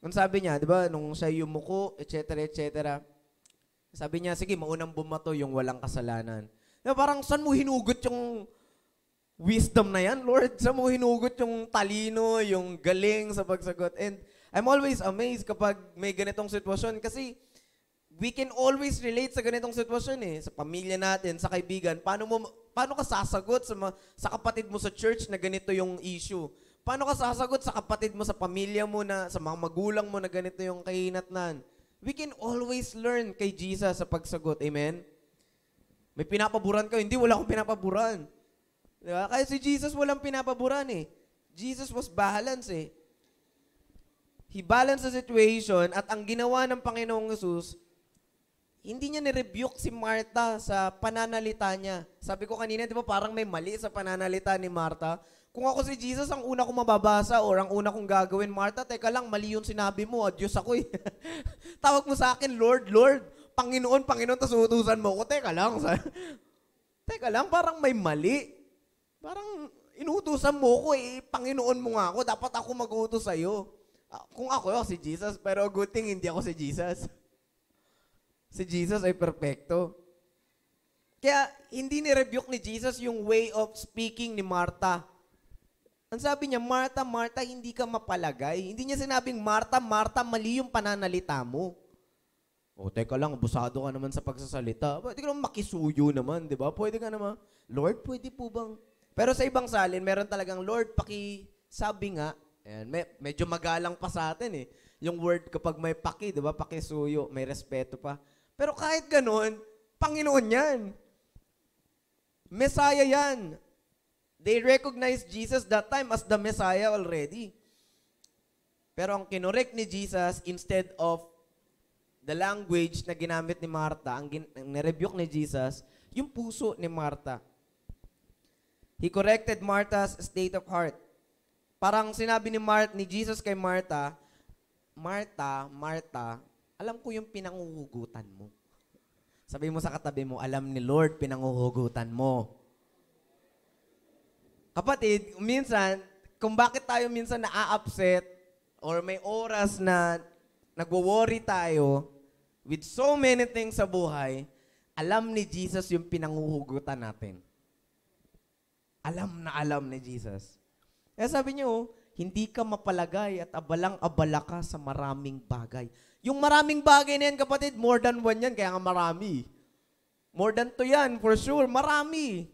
Ang sabi niya, di ba, nung siya yumuko, etc., etc. Sabi niya, sige, maunang bumato yung walang kasalanan. Na parang saan mo hinugot yung wisdom na yan, Lord? Saan mo hinugot yung talino, yung galing sa pagsagot? And I'm always amazed kapag may ganitong sitwasyon kasi we can always relate sa ganitong sitwasyon eh. Sa pamilya natin, sa kaibigan. Paano, mo, paano ka sasagot sa, ma, sa kapatid mo sa church na ganito yung issue? Paano ka sasagot sa kapatid mo, sa pamilya mo, na, sa mga magulang mo na ganito yung kahinatnan? We can always learn kay Jesus sa pagsagot. Amen? May pinapaboran kayo. Hindi, wala akong pinapaboran. Di ba? Kaya si Jesus walang pinapaboran eh. Jesus was balanced eh. He balanced the situation at ang ginawa ng Panginoong Jesus, hindi niya nirebuke si Martha sa pananalita niya. Sabi ko kanina, di ba parang may mali sa pananalita ni Martha? Kung ako si Jesus, ang una kong mababasa or ang una kong gagawin, Martha, teka lang, mali yung sinabi mo, ah, Diyos ako eh. [laughs] Tawag mo sa akin, Lord, Lord, Panginoon, Panginoon, tapos utusan mo ako, teka lang. Sa... [laughs] teka lang, parang may mali. Parang inutusan mo ko eh, Panginoon mo nga ako, dapat ako mag-utos sa'yo. Ah, kung ako, oh, si Jesus, pero good thing hindi ako si Jesus. [laughs] si Jesus ay perpekto. Kaya hindi ni-rebuke ni Jesus yung way of speaking ni Martha ang sabi niya, Marta, Marta, hindi ka mapalagay. Hindi niya sinabing, Marta, Marta, mali yung pananalita mo. O, oh, teka lang, abusado ka naman sa pagsasalita. Pwede ka naman makisuyo naman, di ba? Pwede ka naman, Lord, pwede po bang? Pero sa ibang salin, meron talagang, Lord, pakisabi nga. Ayan, me- medyo magalang pa sa atin eh. Yung word kapag may paki, di ba? Pakisuyo, may respeto pa. Pero kahit ganun, Panginoon yan. Messiah yan. They recognized Jesus that time as the Messiah already. Pero ang kinorek ni Jesus, instead of the language na ginamit ni Martha, ang, gin- ang nirebuke ni Jesus, yung puso ni Martha. He corrected Martha's state of heart. Parang sinabi ni, Mar- ni Jesus kay Martha, Martha, Martha, alam ko yung pinanguhugutan mo. Sabi mo sa katabi mo, alam ni Lord, pinanguhugutan mo kapatid, minsan, kung bakit tayo minsan na-upset or may oras na nagwo-worry tayo with so many things sa buhay, alam ni Jesus yung pinanguhugutan natin. Alam na alam ni Jesus. Kaya sabi niyo, hindi ka mapalagay at abalang-abala ka sa maraming bagay. Yung maraming bagay na yan, kapatid, more than one yan, kaya nga marami. More than two yan, for sure, marami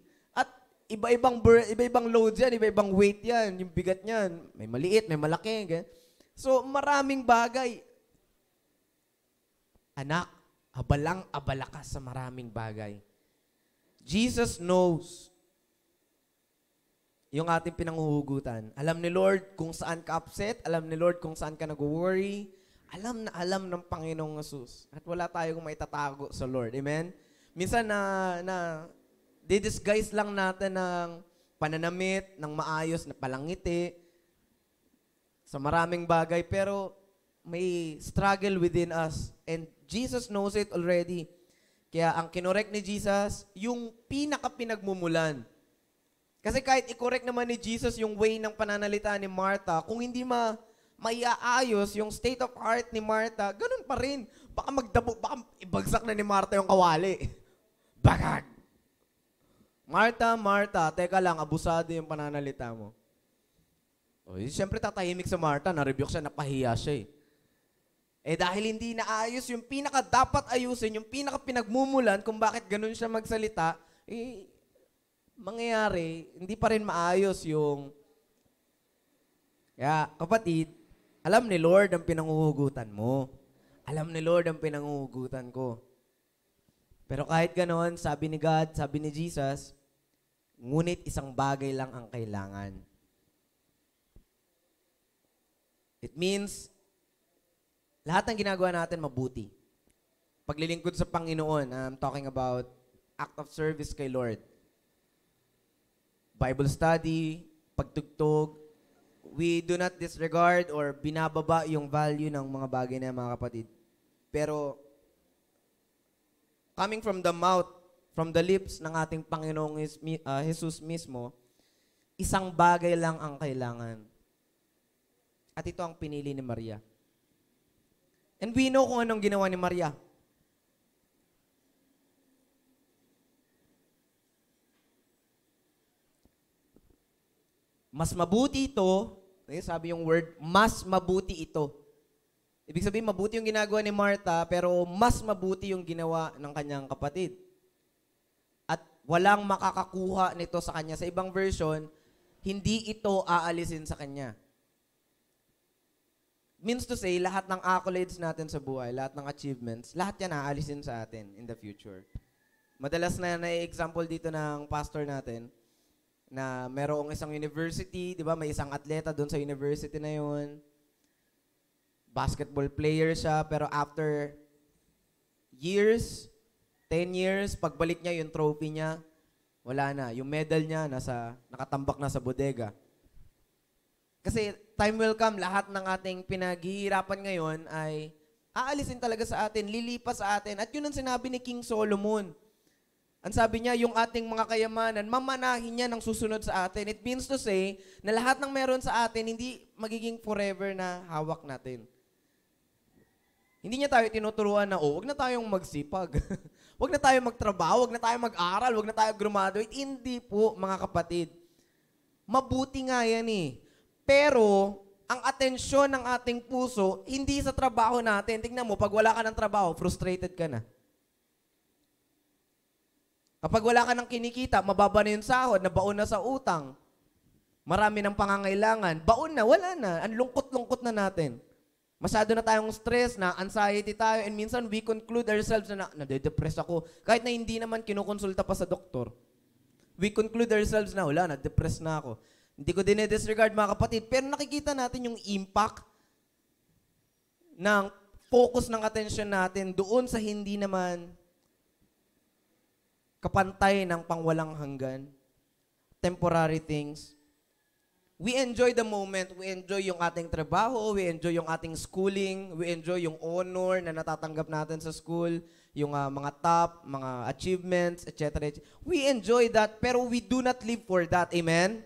iba-ibang iba-ibang load yan, iba-ibang weight yan, yung bigat niyan. May maliit, may malaki. Ganyan. So, maraming bagay. Anak, abalang abala ka sa maraming bagay. Jesus knows yung ating pinanguhugutan. Alam ni Lord kung saan ka upset, alam ni Lord kung saan ka nag-worry, alam na alam ng Panginoong Yesus. At wala tayong maitatago sa Lord. Amen? Minsan na, na Didisguise lang natin ng pananamit, ng maayos na palangiti, sa maraming bagay, pero may struggle within us. And Jesus knows it already. Kaya ang kinorek ni Jesus, yung pinaka-pinagmumulan. Kasi kahit i-correct naman ni Jesus yung way ng pananalita ni Martha, kung hindi ma maiaayos yung state of heart ni Martha, ganun pa rin. Baka magdabo, baka ibagsak na ni Martha yung kawali. [laughs] Bagag! Marta, Marta, teka lang, abusado yung pananalita mo. O, eh, siyempre tatahimik sa Marta, na-rebuke siya, napahiya siya eh. Eh dahil hindi naayos yung pinaka dapat ayusin, yung pinaka pinagmumulan kung bakit ganun siya magsalita, eh, mangyayari, hindi pa rin maayos yung... Kaya kapatid, alam ni Lord ang pinanguhugutan mo. Alam ni Lord ang pinanguhugutan ko. Pero kahit ganoon, sabi ni God, sabi ni Jesus, Ngunit isang bagay lang ang kailangan. It means, lahat ng ginagawa natin mabuti. Paglilingkod sa Panginoon, I'm talking about act of service kay Lord. Bible study, pagtugtog, we do not disregard or binababa yung value ng mga bagay na mga kapatid. Pero, coming from the mouth from the lips ng ating Panginoong uh, Jesus ah, mismo, isang bagay lang ang kailangan. At ito ang pinili ni Maria. And we know kung anong ginawa ni Maria. Mas mabuti ito, eh, sabi yung word, mas mabuti ito. Ibig sabihin, mabuti yung ginagawa ni Martha, pero mas mabuti yung ginawa ng kanyang kapatid. Walang makakakuha nito sa kanya. Sa ibang version, hindi ito aalisin sa kanya. Means to say, lahat ng accolades natin sa buhay, lahat ng achievements, lahat yan aalisin sa atin in the future. Madalas na na-example dito ng pastor natin na merong isang university, di ba? May isang atleta doon sa university na yun. Basketball player siya, pero after years, 10 years, pagbalik niya yung trophy niya, wala na. Yung medal niya, nasa, nakatambak na sa bodega. Kasi time will come, lahat ng ating pinaghihirapan ngayon ay aalisin talaga sa atin, lilipas sa atin. At yun ang sinabi ni King Solomon. Ang sabi niya, yung ating mga kayamanan, mamanahin niya ng susunod sa atin. It means to say, na lahat ng meron sa atin, hindi magiging forever na hawak natin. Hindi niya tayo tinuturuan na, oh, huwag na tayong magsipag. [laughs] Huwag na tayo magtrabaho, huwag na tayo mag-aral, huwag na tayo graduate. Hindi po, mga kapatid. Mabuti nga yan eh. Pero, ang atensyon ng ating puso, hindi sa trabaho natin. Tingnan mo, pag wala ka ng trabaho, frustrated ka na. Kapag wala ka ng kinikita, mababa na yung sahod, nabaon na sa utang. Marami ng pangangailangan. Baon na, wala na. Ang lungkot-lungkot na natin. Masyado na tayong stress, na anxiety tayo, and minsan we conclude ourselves na, na nade-depress ako. Kahit na hindi naman kinukonsulta pa sa doktor. We conclude ourselves na, wala, na-depress na ako. Hindi ko dinedisregard mga kapatid, pero nakikita natin yung impact ng focus ng attention natin doon sa hindi naman kapantay ng pangwalang hanggan, temporary things, we enjoy the moment, we enjoy yung ating trabaho, we enjoy yung ating schooling, we enjoy yung honor na natatanggap natin sa school, yung uh, mga top, mga achievements, etc. We enjoy that, pero we do not live for that. Amen?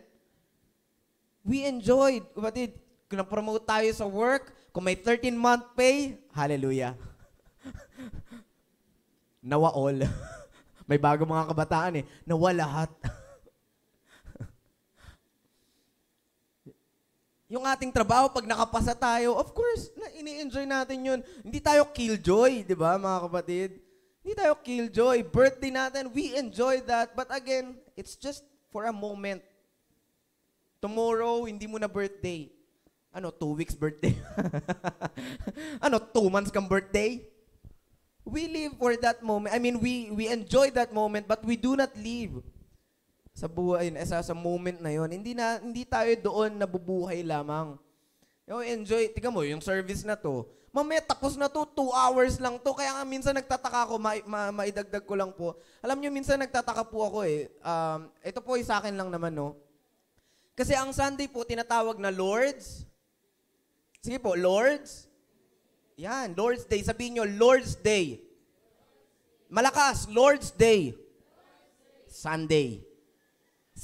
We enjoy, kapatid, kung promote tayo sa work, kung may 13-month pay, hallelujah. [laughs] Nawa all. [laughs] may bago mga kabataan eh. Nawa lahat. [laughs] Yung ating trabaho, pag nakapasa tayo, of course, na ini-enjoy natin yun. Hindi tayo killjoy, di ba mga kapatid? Hindi tayo killjoy. Birthday natin, we enjoy that. But again, it's just for a moment. Tomorrow, hindi mo na birthday. Ano, two weeks birthday? [laughs] ano, two months kang birthday? We live for that moment. I mean, we, we enjoy that moment, but we do not live sa buhay, sa, sa moment na yon. Hindi na hindi tayo doon nabubuhay lamang. Yo, enjoy. Tiga mo, yung service na to, mamaya tapos na to, two hours lang to. Kaya nga minsan nagtataka ako, ma, ma, maidagdag ko lang po. Alam niyo minsan nagtataka po ako eh. Um, ito po ay eh, sa akin lang naman, no? Kasi ang Sunday po, tinatawag na Lord's. Sige po, Lord's. Yan, Lord's Day. Sabihin niyo Lord's Day. Malakas, Lord's Day. Sunday.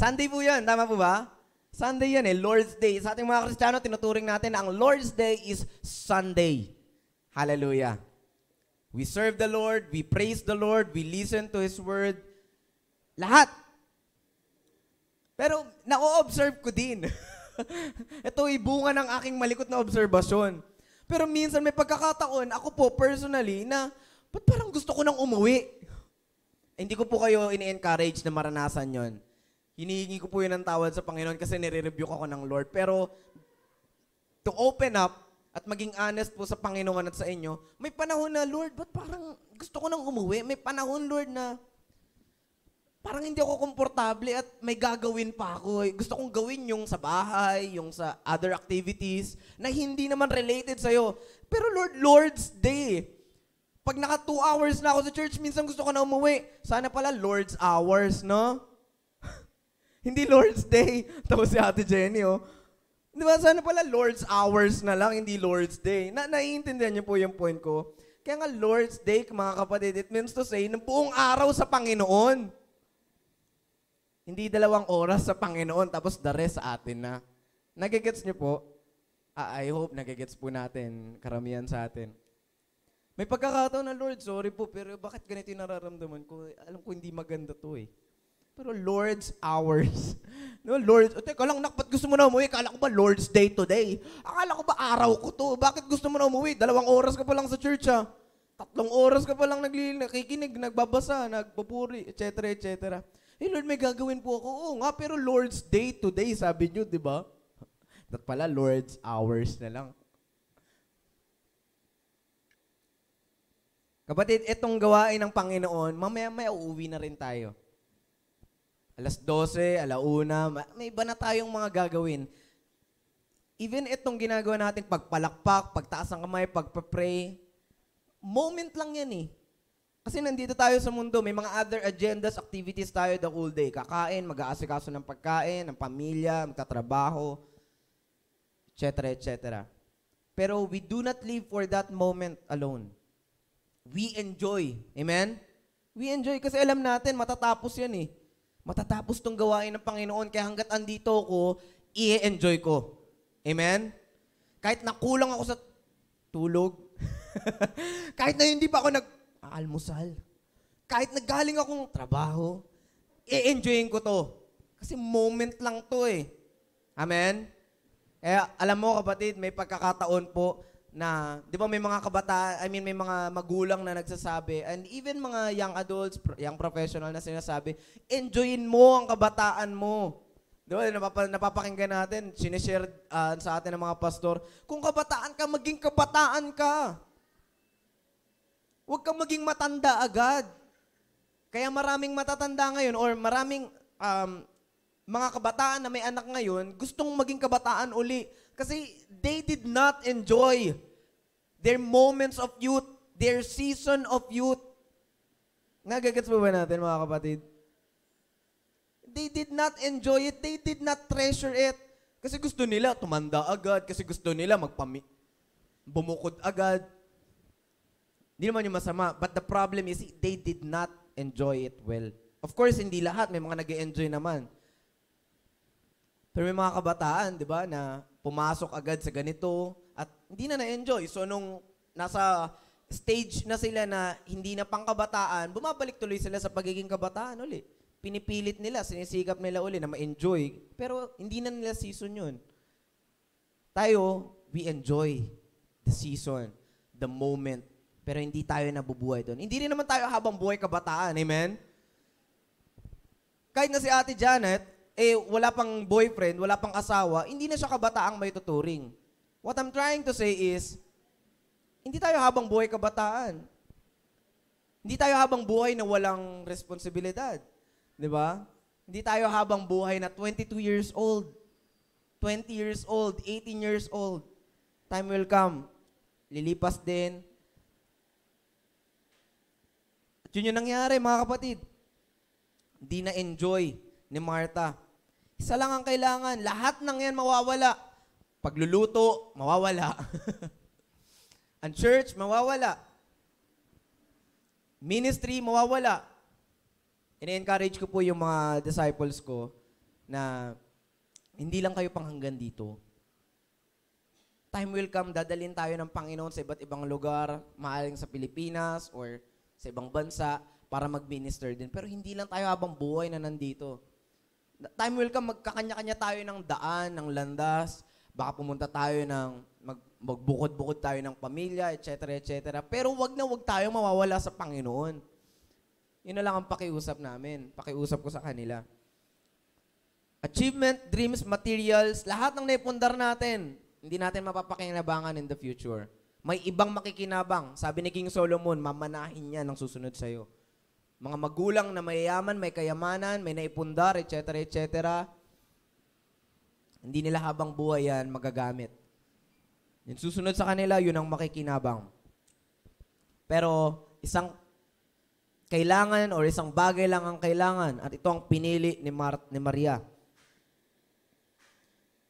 Sunday po yan, tama po ba? Sunday yan eh, Lord's Day. Sa ating mga Kristiyano, tinuturing natin na ang Lord's Day is Sunday. Hallelujah. We serve the Lord, we praise the Lord, we listen to His Word. Lahat. Pero na-observe ko din. [laughs] Ito ay bunga ng aking malikot na obserbasyon. Pero minsan may pagkakataon, ako po personally, na ba't parang gusto ko nang umuwi? Hindi ko po kayo ini-encourage na maranasan yon hinihingi ko po yun ng tawad sa Panginoon kasi nire-rebuke ako ng Lord. Pero to open up at maging honest po sa Panginoon at sa inyo, may panahon na, Lord, but parang gusto ko nang umuwi? May panahon, Lord, na parang hindi ako komportable at may gagawin pa ako. Gusto kong gawin yung sa bahay, yung sa other activities na hindi naman related sa'yo. Pero Lord, Lord's Day. Pag naka two hours na ako sa church, minsan gusto ko na umuwi. Sana pala Lord's hours, no? Hindi Lord's Day. [laughs] Tapos si Ate Jenny, oh. Di ba, sana pala Lord's hours na lang, hindi Lord's Day. Na naiintindihan niyo po yung point ko. Kaya nga Lord's Day, mga kapatid, it means to say, ng buong araw sa Panginoon. Hindi dalawang oras sa Panginoon, tapos the rest sa atin na. Nagigets niyo po? Ah, I hope nagigets po natin, karamihan sa atin. May pagkakataon na, Lord, sorry po, pero bakit ganito yung nararamdaman ko? Alam ko hindi maganda to eh. Pero Lord's hours. [laughs] No, Lord's, o oh, teka lang, nakpat gusto mo na umuwi? Akala ko ba Lord's day today? Akala ko ba araw ko to? Bakit gusto mo na umuwi? Dalawang oras ka pa lang sa church ha. Tatlong oras ka pa lang nagli, nakikinig, nagbabasa, nagpapuri, etc. etc. Hey eh, Lord, may gagawin po ako. Oo nga, pero Lord's day today, sabi niyo, di ba? [laughs] Dapat pala Lord's hours na lang. Kapatid, itong gawain ng Panginoon, mamaya-maya uuwi na rin tayo alas 12, alauna, may iba na tayong mga gagawin. Even itong ginagawa natin, pagpalakpak, pagtaas ng kamay, pagpa-pray, moment lang yan eh. Kasi nandito tayo sa mundo, may mga other agendas, activities tayo the whole day. Kakain, mag-aasikaso ng pagkain, ng pamilya, magtatrabaho, etc. etc. Pero we do not live for that moment alone. We enjoy. Amen? We enjoy kasi alam natin, matatapos yan eh. Matatapos tong gawain ng Panginoon. Kaya hanggat andito ako, i-enjoy ko. Amen? Kahit nakulang ako sa tulog, [laughs] kahit na hindi pa ako nag-almusal, kahit nagaling akong trabaho, i-enjoyin ko to. Kasi moment lang to eh. Amen? Kaya alam mo kapatid, may pagkakataon po na, di ba may mga kabataan, I mean may mga magulang na nagsasabi, and even mga young adults, pro- young professional na sinasabi, enjoyin mo ang kabataan mo. Di ba, napapa, napapakinggan natin, sinishare uh, sa atin ng mga pastor, kung kabataan ka, maging kabataan ka. Huwag kang maging matanda agad. Kaya maraming matatanda ngayon or maraming um, mga kabataan na may anak ngayon, gustong maging kabataan uli kasi they did not enjoy their moments of youth, their season of youth. Nagagets po ba natin mga kapatid? They did not enjoy it. They did not treasure it. Kasi gusto nila tumanda agad. Kasi gusto nila magpami bumukod agad. Hindi naman yung masama. But the problem is, they did not enjoy it well. Of course, hindi lahat. May mga nag enjoy naman. Pero may mga kabataan, di ba, na pumasok agad sa ganito at hindi na na-enjoy. So, nung nasa stage na sila na hindi na pangkabataan, bumabalik tuloy sila sa pagiging kabataan uli. Pinipilit nila, sinisikap nila uli na ma-enjoy. Pero hindi na nila season yun. Tayo, we enjoy the season, the moment. Pero hindi tayo nabubuhay doon. Hindi rin naman tayo habang buhay kabataan. Amen? Kahit na si Ate Janet, eh wala pang boyfriend, wala pang asawa, hindi na siya kabataang may tuturing. What I'm trying to say is, hindi tayo habang buhay kabataan. Hindi tayo habang buhay na walang responsibilidad. Di ba? Hindi tayo habang buhay na 22 years old, 20 years old, 18 years old. Time will come. Lilipas din. At yun yung nangyari, mga kapatid. Hindi na-enjoy ni Martha isa lang ang kailangan. Lahat ng yan mawawala. Pagluluto, mawawala. [laughs] ang church, mawawala. Ministry, mawawala. Ini-encourage ko po yung mga disciples ko na hindi lang kayo panghanggan dito. Time will come, dadalhin tayo ng Panginoon sa iba't ibang lugar, maaling sa Pilipinas or sa ibang bansa para mag-minister din. Pero hindi lang tayo habang buhay na nandito time will come, magkakanya-kanya tayo ng daan, ng landas, baka pumunta tayo ng, mag, magbukod-bukod tayo ng pamilya, etc., etc. Pero wag na wag tayo mawawala sa Panginoon. Yun na lang ang pakiusap namin. Pakiusap ko sa kanila. Achievement, dreams, materials, lahat ng naipundar natin, hindi natin mapapakinabangan in the future. May ibang makikinabang. Sabi ni King Solomon, mamanahin niya ng susunod sa'yo mga magulang na mayayaman, may kayamanan, may naipundar, etc., etc., hindi nila habang buhay yan magagamit. Yung susunod sa kanila, yun ang makikinabang. Pero isang kailangan or isang bagay lang ang kailangan at ito ang pinili ni, Mar- ni Maria.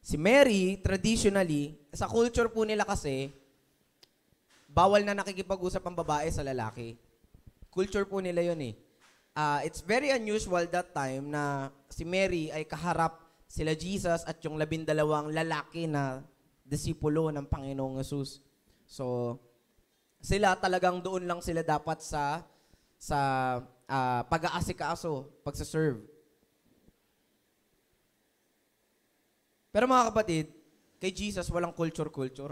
Si Mary, traditionally, sa culture po nila kasi, bawal na nakikipag-usap ang babae sa lalaki. Culture po nila yon eh. Uh, it's very unusual that time na si Mary ay kaharap sila Jesus at yung labindalawang lalaki na disipulo ng Panginoong Yesus. So, sila talagang doon lang sila dapat sa sa uh, pag-aasikaso, pagsaserve. Pero mga kapatid, kay Jesus walang culture-culture.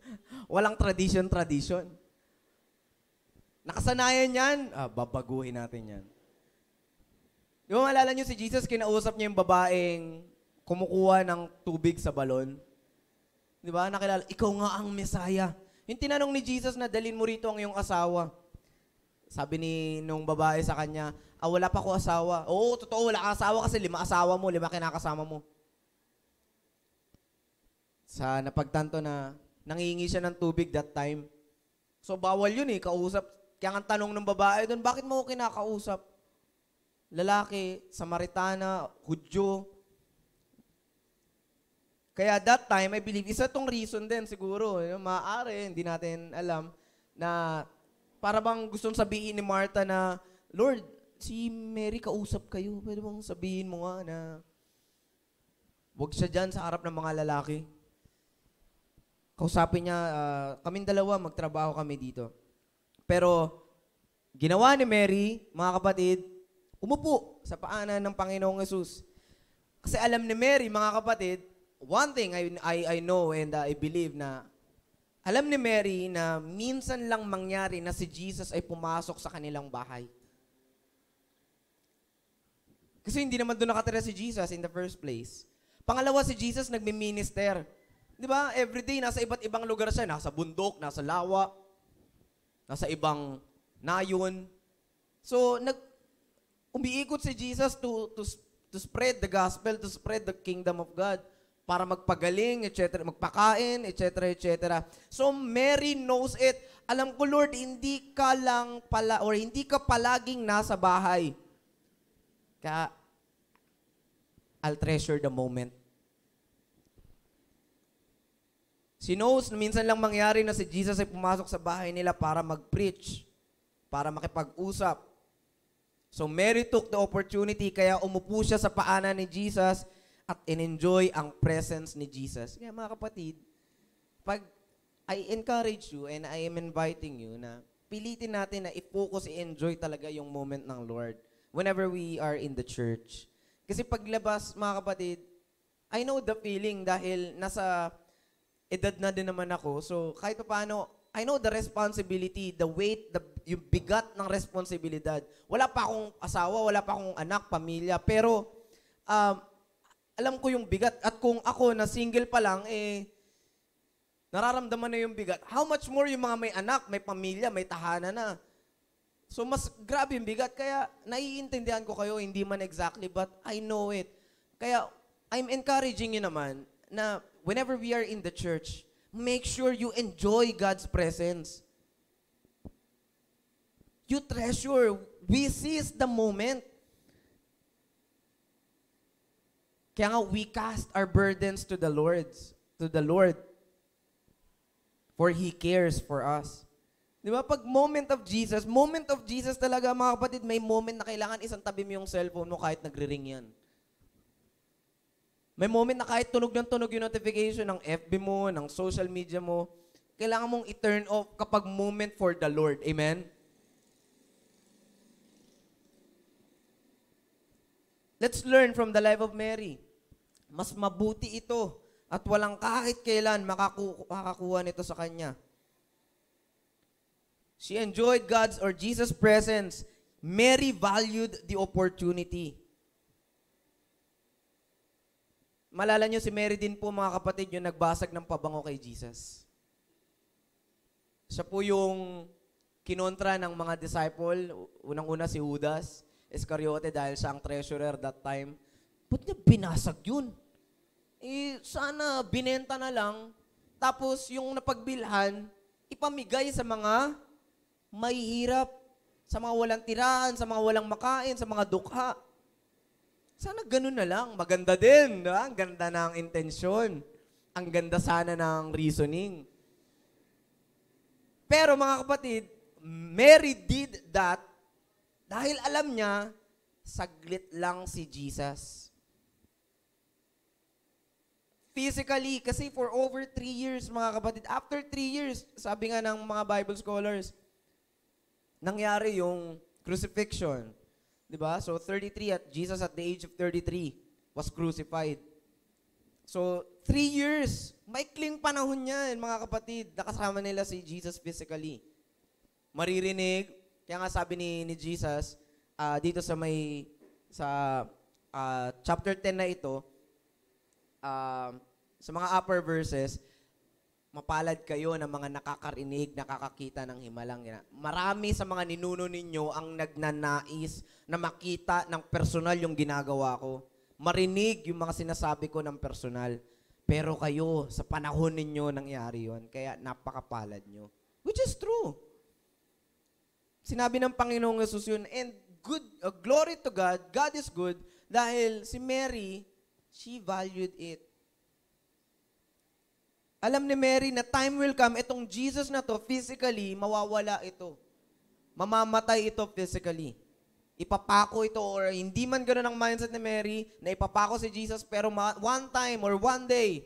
[laughs] walang tradition-tradition. Nakasanayan yan, ah, babaguhin natin yan. Di ba maalala nyo si Jesus, kinausap niya yung babaeng kumukuha ng tubig sa balon? Di ba? Nakilala, ikaw nga ang Messiah. Yung tinanong ni Jesus na dalin mo rito ang iyong asawa. Sabi ni nung babae sa kanya, ah, wala pa ko asawa. Oo, totoo, wala kang asawa kasi lima asawa mo, lima kinakasama mo. Sa napagtanto na nangingi siya ng tubig that time. So bawal yun eh, kausap kaya ang tanong ng babae doon, bakit mo ako kinakausap? Lalaki, Samaritana, Hudyo. Kaya that time, I believe, isa tong reason din siguro. Eh, yung Maaari, hindi natin alam na para bang gustong sabihin ni Martha na, Lord, si Mary kausap kayo. Pwede bang sabihin mo nga na wag siya dyan sa harap ng mga lalaki. Kausapin niya, uh, kaming dalawa, magtrabaho kami dito. Pero ginawa ni Mary, mga kapatid, umupo sa paanan ng Panginoong Yesus. Kasi alam ni Mary, mga kapatid, one thing I, I, I know and uh, I believe na alam ni Mary na minsan lang mangyari na si Jesus ay pumasok sa kanilang bahay. Kasi hindi naman doon nakatira si Jesus in the first place. Pangalawa, si Jesus nagmi-minister. Di ba? Every day, nasa iba't ibang lugar siya. Nasa bundok, nasa lawa nasa ibang nayon. So, nag, umiikot si Jesus to, to, to spread the gospel, to spread the kingdom of God para magpagaling, etc., magpakain, etc., etc. So, Mary knows it. Alam ko, Lord, hindi ka lang pala, or hindi ka palaging nasa bahay. Kaya, I'll treasure the moment Si knows, minsan lang mangyari na si Jesus ay pumasok sa bahay nila para mag-preach, para makipag-usap. So Mary took the opportunity, kaya umupo siya sa paanan ni Jesus at in-enjoy ang presence ni Jesus. Kaya mga kapatid, pag I encourage you and I am inviting you na pilitin natin na i-focus, i-enjoy talaga yung moment ng Lord whenever we are in the church. Kasi paglabas, mga kapatid, I know the feeling dahil nasa edad na din naman ako. So, kahit pa paano, I know the responsibility, the weight, the, yung bigat ng responsibilidad. Wala pa akong asawa, wala pa akong anak, pamilya. Pero, um, alam ko yung bigat. At kung ako na single pa lang, eh, nararamdaman na yung bigat. How much more yung mga may anak, may pamilya, may tahanan na. So, mas grabe yung bigat. Kaya, naiintindihan ko kayo, hindi man exactly, but I know it. Kaya, I'm encouraging you naman na whenever we are in the church, make sure you enjoy God's presence. You treasure. We seize the moment. Kaya nga, we cast our burdens to the Lord. to the Lord. For He cares for us. Di ba? Pag moment of Jesus, moment of Jesus talaga mga kapatid, may moment na kailangan isang tabi mo yung cellphone mo kahit nagre-ring yan. May moment na kahit tunog ng tunog yung notification ng FB mo, ng social media mo, kailangan mong i-turn off kapag moment for the Lord. Amen? Let's learn from the life of Mary. Mas mabuti ito at walang kahit kailan makaku- makakuha nito sa kanya. She enjoyed God's or Jesus' presence. Mary valued the opportunity. Malala nyo si Mary din po mga kapatid yung nagbasag ng pabango kay Jesus. Siya po yung kinontra ng mga disciple, unang-una si Judas, Iscariote dahil siya ang treasurer that time. Ba't niya binasag yun? Eh, sana binenta na lang, tapos yung napagbilhan, ipamigay sa mga mahihirap, sa mga walang tirahan, sa mga walang makain, sa mga dukha. Sana ganun na lang. Maganda din. Diba? Ang ganda ng intention. Ang ganda sana ng reasoning. Pero mga kapatid, Mary did that dahil alam niya, saglit lang si Jesus. Physically, kasi for over three years, mga kapatid, after three years, sabi nga ng mga Bible scholars, nangyari yung crucifixion 'Di ba? So 33 at Jesus at the age of 33 was crucified. So, three years. Maikling panahon niya, mga kapatid. Nakasama nila si Jesus physically. Maririnig. Kaya nga sabi ni, ni Jesus, uh, dito sa may, sa uh, chapter 10 na ito, uh, sa mga upper verses, Mapalad kayo ng mga nakakarinig, nakakakita ng himalang. Marami sa mga ninuno ninyo ang nagnanais na makita ng personal yung ginagawa ko. Marinig yung mga sinasabi ko ng personal. Pero kayo, sa panahon ninyo nangyari yon Kaya napakapalad nyo. Which is true. Sinabi ng Panginoong Yesus yun, and good, uh, glory to God, God is good, dahil si Mary, she valued it. Alam ni Mary na time will come, itong Jesus na to, physically, mawawala ito. Mamamatay ito physically. Ipapako ito or hindi man ganoon ang mindset ni Mary na ipapako si Jesus pero one time or one day,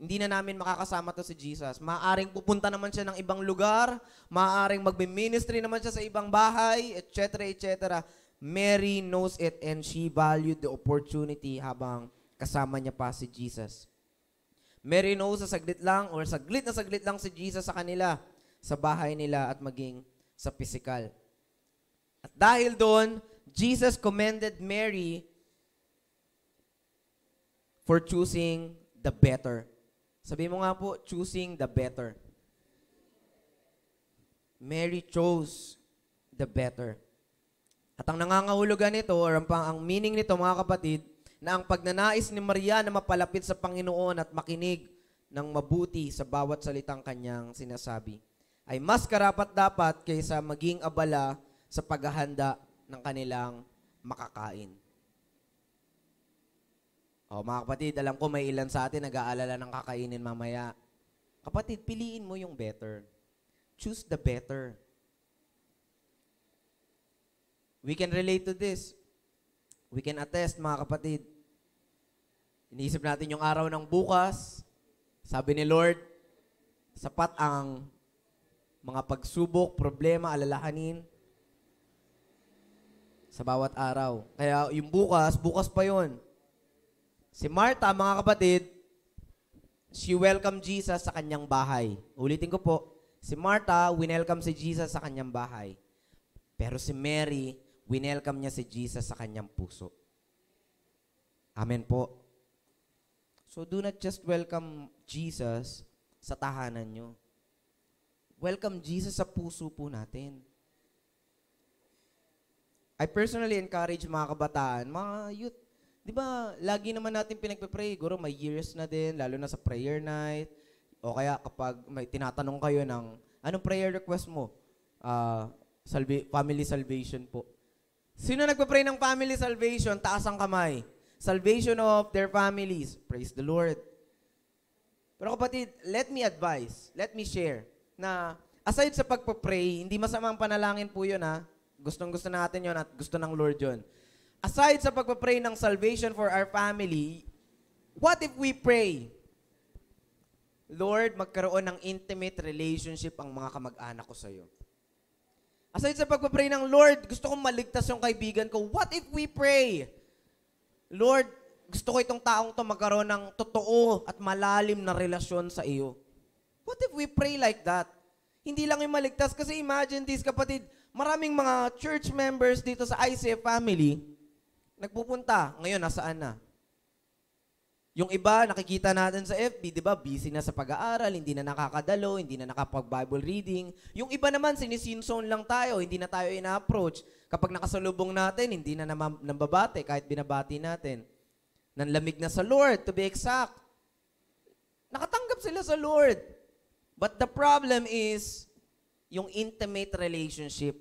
hindi na namin makakasama to si Jesus. Maaring pupunta naman siya ng ibang lugar, maaring magbe-ministry naman siya sa ibang bahay, etc., etc. Mary knows it and she valued the opportunity habang kasama niya pa si Jesus. Mary knows sa saglit lang or saglit na saglit lang si Jesus sa kanila, sa bahay nila at maging sa physical. At dahil doon, Jesus commended Mary for choosing the better. Sabi mo nga po, choosing the better. Mary chose the better. At ang nangangahulugan nito, or ang, ang meaning nito, mga kapatid, na ang pagnanais ni Maria na mapalapit sa Panginoon at makinig ng mabuti sa bawat salitang kanyang sinasabi ay mas karapat dapat kaysa maging abala sa paghahanda ng kanilang makakain. O oh, mga kapatid, alam ko may ilan sa atin nag-aalala ng kakainin mamaya. Kapatid, piliin mo yung better. Choose the better. We can relate to this. We can attest, mga kapatid. Iniisip natin yung araw ng bukas. Sabi ni Lord, sapat ang mga pagsubok, problema, alalahanin sa bawat araw. Kaya yung bukas, bukas pa yon. Si Martha, mga kapatid, she welcome Jesus sa kanyang bahay. Ulitin ko po, si Martha, winelcome si Jesus sa kanyang bahay. Pero si Mary, winelcome niya si Jesus sa kanyang puso. Amen po. So do not just welcome Jesus sa tahanan nyo. Welcome Jesus sa puso po natin. I personally encourage mga kabataan, mga youth, di ba, lagi naman natin pinagpe-pray, guro, may years na din, lalo na sa prayer night, o kaya kapag may tinatanong kayo ng, anong prayer request mo? Uh, salvi- family salvation po. Sino nagpa-pray ng family salvation? Taas ang kamay. Salvation of their families. Praise the Lord. Pero kapatid, let me advise, let me share, na aside sa pagpa-pray, hindi masamang panalangin po yun ha. Gustong gusto natin yun at gusto ng Lord yun. Aside sa pagpa-pray ng salvation for our family, what if we pray? Lord, magkaroon ng intimate relationship ang mga kamag-anak ko sa iyo Aside sa pagpapray ng Lord, gusto kong maligtas yung kaibigan ko. What if we pray? Lord, gusto ko itong taong to magkaroon ng totoo at malalim na relasyon sa iyo. What if we pray like that? Hindi lang yung maligtas. Kasi imagine this, kapatid, maraming mga church members dito sa ICF family, nagpupunta. Ngayon, nasaan na? Yung iba, nakikita natin sa FB, di ba, busy na sa pag-aaral, hindi na nakakadalo, hindi na nakapag-Bible reading. Yung iba naman, sinisinson lang tayo, hindi na tayo ina-approach. Kapag nakasalubong natin, hindi na naman nambabate kahit binabati natin. Nanlamig na sa Lord, to be exact. Nakatanggap sila sa Lord. But the problem is, yung intimate relationship.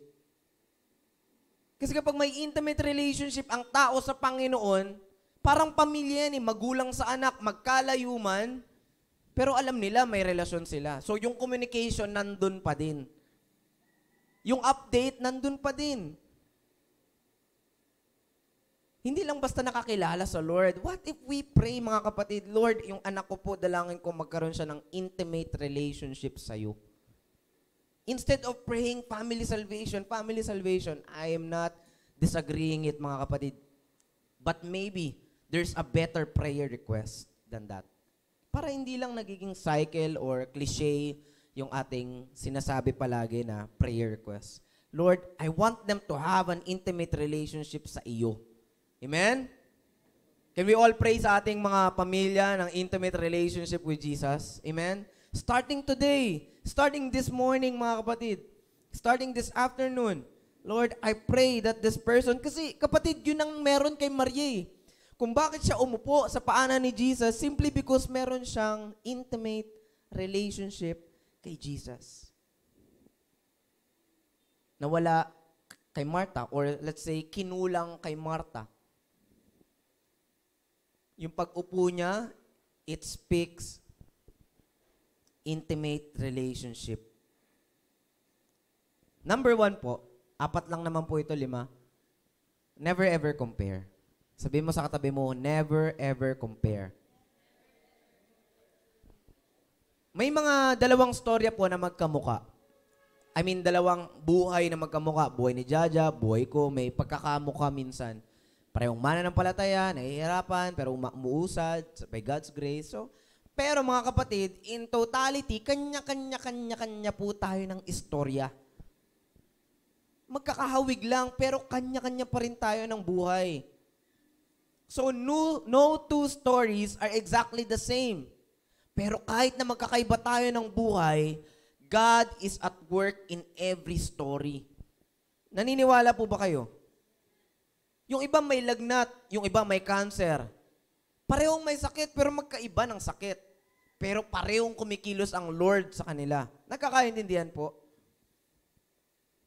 Kasi kapag may intimate relationship ang tao sa Panginoon, Parang pamilya ni eh, magulang sa anak, magkalayo man, pero alam nila may relasyon sila. So yung communication nandun pa din. Yung update nandun pa din. Hindi lang basta nakakilala sa Lord. What if we pray, mga kapatid, Lord, yung anak ko po, dalangin ko magkaroon siya ng intimate relationship sa iyo. Instead of praying family salvation, family salvation, I am not disagreeing it, mga kapatid. But maybe, there's a better prayer request than that. Para hindi lang nagiging cycle or cliche yung ating sinasabi palagi na prayer request. Lord, I want them to have an intimate relationship sa iyo. Amen? Can we all pray sa ating mga pamilya ng intimate relationship with Jesus? Amen? Starting today, starting this morning mga kapatid, starting this afternoon, Lord, I pray that this person, kasi kapatid, yun ang meron kay Marie kung bakit siya umupo sa paanan ni Jesus simply because meron siyang intimate relationship kay Jesus. Nawala kay Martha or let's say kinulang kay Martha. Yung pag-upo niya, it speaks intimate relationship. Number one po, apat lang naman po ito, lima. Never ever compare. Sabi mo sa katabi mo, never ever compare. May mga dalawang storya po na magkamuka. I mean, dalawang buhay na magkamuka. Buhay ni Jaja, buhay ko, may pagkakamuka minsan. Parehong mana ng palataya, nahihirapan, pero umuusad by God's grace. So, pero mga kapatid, in totality, kanya-kanya-kanya-kanya po tayo ng istorya. Magkakahawig lang, pero kanya-kanya pa rin tayo ng buhay. So no, no two stories are exactly the same. Pero kahit na magkakaiba tayo ng buhay, God is at work in every story. Naniniwala po ba kayo? Yung iba may lagnat, yung iba may cancer. Parehong may sakit, pero magkaiba ng sakit. Pero parehong kumikilos ang Lord sa kanila. Nakakaintindihan po?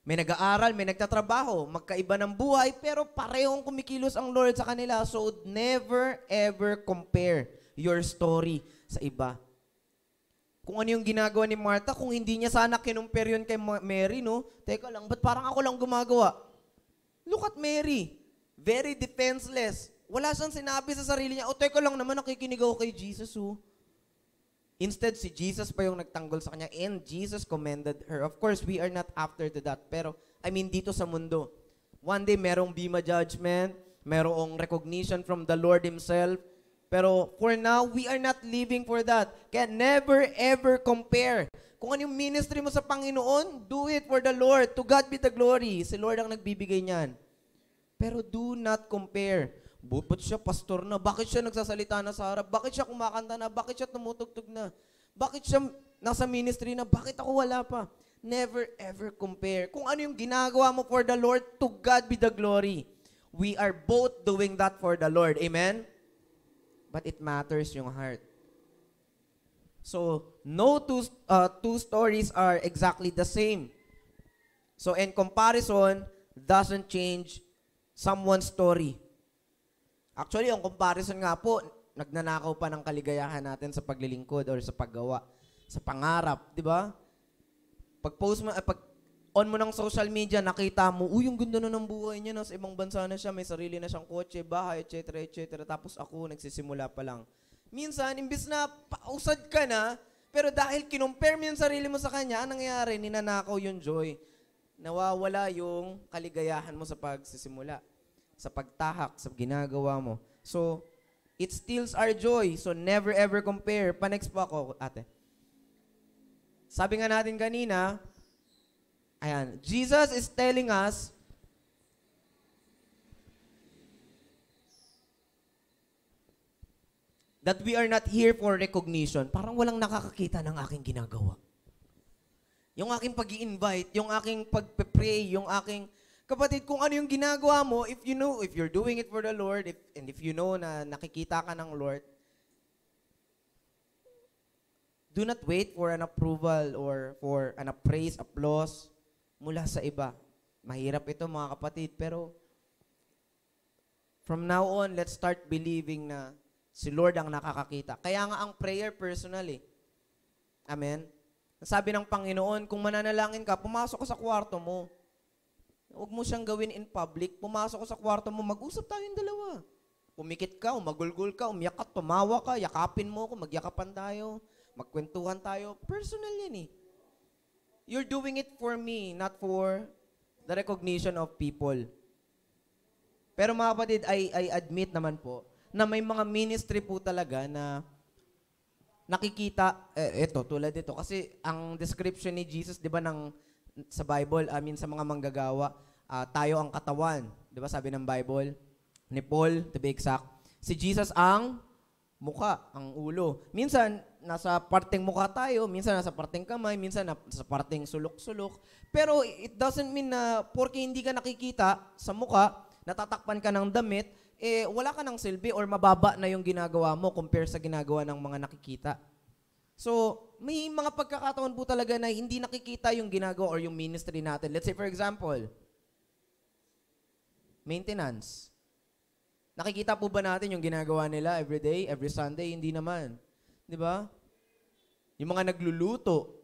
May nag-aaral, may nagtatrabaho, magkaiba ng buhay, pero parehong kumikilos ang Lord sa kanila. So never ever compare your story sa iba. Kung ano yung ginagawa ni Martha, kung hindi niya sana kinumpare yun kay Mary, no? Teka lang, ba't parang ako lang gumagawa? Look at Mary. Very defenseless. Wala siyang sinabi sa sarili niya, o teka lang naman, nakikinig ako kay Jesus, oh. Instead, si Jesus pa yung nagtanggol sa kanya and Jesus commended her. Of course, we are not after to that. Pero, I mean, dito sa mundo, one day merong bima judgment, merong recognition from the Lord Himself. Pero for now, we are not living for that. Can never ever compare. Kung ano yung ministry mo sa Panginoon, do it for the Lord. To God be the glory. Si Lord ang nagbibigay niyan. Pero do not compare. Ba't siya pastor na? Bakit siya nagsasalita na sa harap? Bakit siya kumakanta na? Bakit siya tumutugtog na? Bakit siya nasa ministry na? Bakit ako wala pa? Never ever compare. Kung ano yung ginagawa mo for the Lord, to God be the glory. We are both doing that for the Lord. Amen? But it matters yung heart. So, no two, uh, two stories are exactly the same. So, in comparison doesn't change someone's story. Actually, yung comparison nga po, nagnanakaw pa ng kaligayahan natin sa paglilingkod or sa paggawa, sa pangarap, di ba? Pag post mo, eh, pag on mo ng social media, nakita mo, uy, yung ganda na ng buhay niya, nasa ibang bansa na siya, may sarili na siyang kotse, bahay, etc., etc. Tapos ako, nagsisimula pa lang. Minsan, imbis na pausad ka na, pero dahil kinumpare mo yung sarili mo sa kanya, anong nangyayari? Ninanakaw yung joy. Nawawala yung kaligayahan mo sa pagsisimula sa pagtahak, sa ginagawa mo. So, it steals our joy. So, never ever compare. Pa-next po ako, ate. Sabi nga natin kanina, ayan, Jesus is telling us, that we are not here for recognition. Parang walang nakakakita ng aking ginagawa. Yung aking pag invite yung aking pagpe-pray, yung aking Kapatid, kung ano yung ginagawa mo, if you know, if you're doing it for the Lord, if, and if you know na nakikita ka ng Lord, do not wait for an approval or for an appraise, applause mula sa iba. Mahirap ito mga kapatid, pero from now on, let's start believing na si Lord ang nakakakita. Kaya nga ang prayer personally. Amen? Sabi ng Panginoon, kung mananalangin ka, pumasok ka sa kwarto mo Huwag mo siyang gawin in public. Pumasok ko sa kwarto mo, mag-usap tayong dalawa. Pumikit ka, umagulgul ka, umiyak ka, tumawa ka, yakapin mo ako, magyakapan tayo, magkwentuhan tayo. Personal yan eh. You're doing it for me, not for the recognition of people. Pero mga kapatid, I, I admit naman po na may mga ministry po talaga na nakikita, eh, eto, tulad ito. Kasi ang description ni Jesus, di ba, ng sa Bible, I mean sa mga manggagawa, uh, tayo ang katawan. Di ba sabi ng Bible? Ni Paul, to be exact. Si Jesus ang muka, ang ulo. Minsan, nasa parteng mukha tayo, minsan nasa parteng kamay, minsan nasa parteng sulok-sulok. Pero it doesn't mean na porke hindi ka nakikita sa muka, natatakpan ka ng damit, eh wala ka ng silbi or mababa na yung ginagawa mo compare sa ginagawa ng mga nakikita. So, may mga pagkakataon po talaga na hindi nakikita yung ginagawa or yung ministry natin. Let's say for example, maintenance. Nakikita po ba natin yung ginagawa nila every day, every Sunday? Hindi naman. Di ba? Yung mga nagluluto.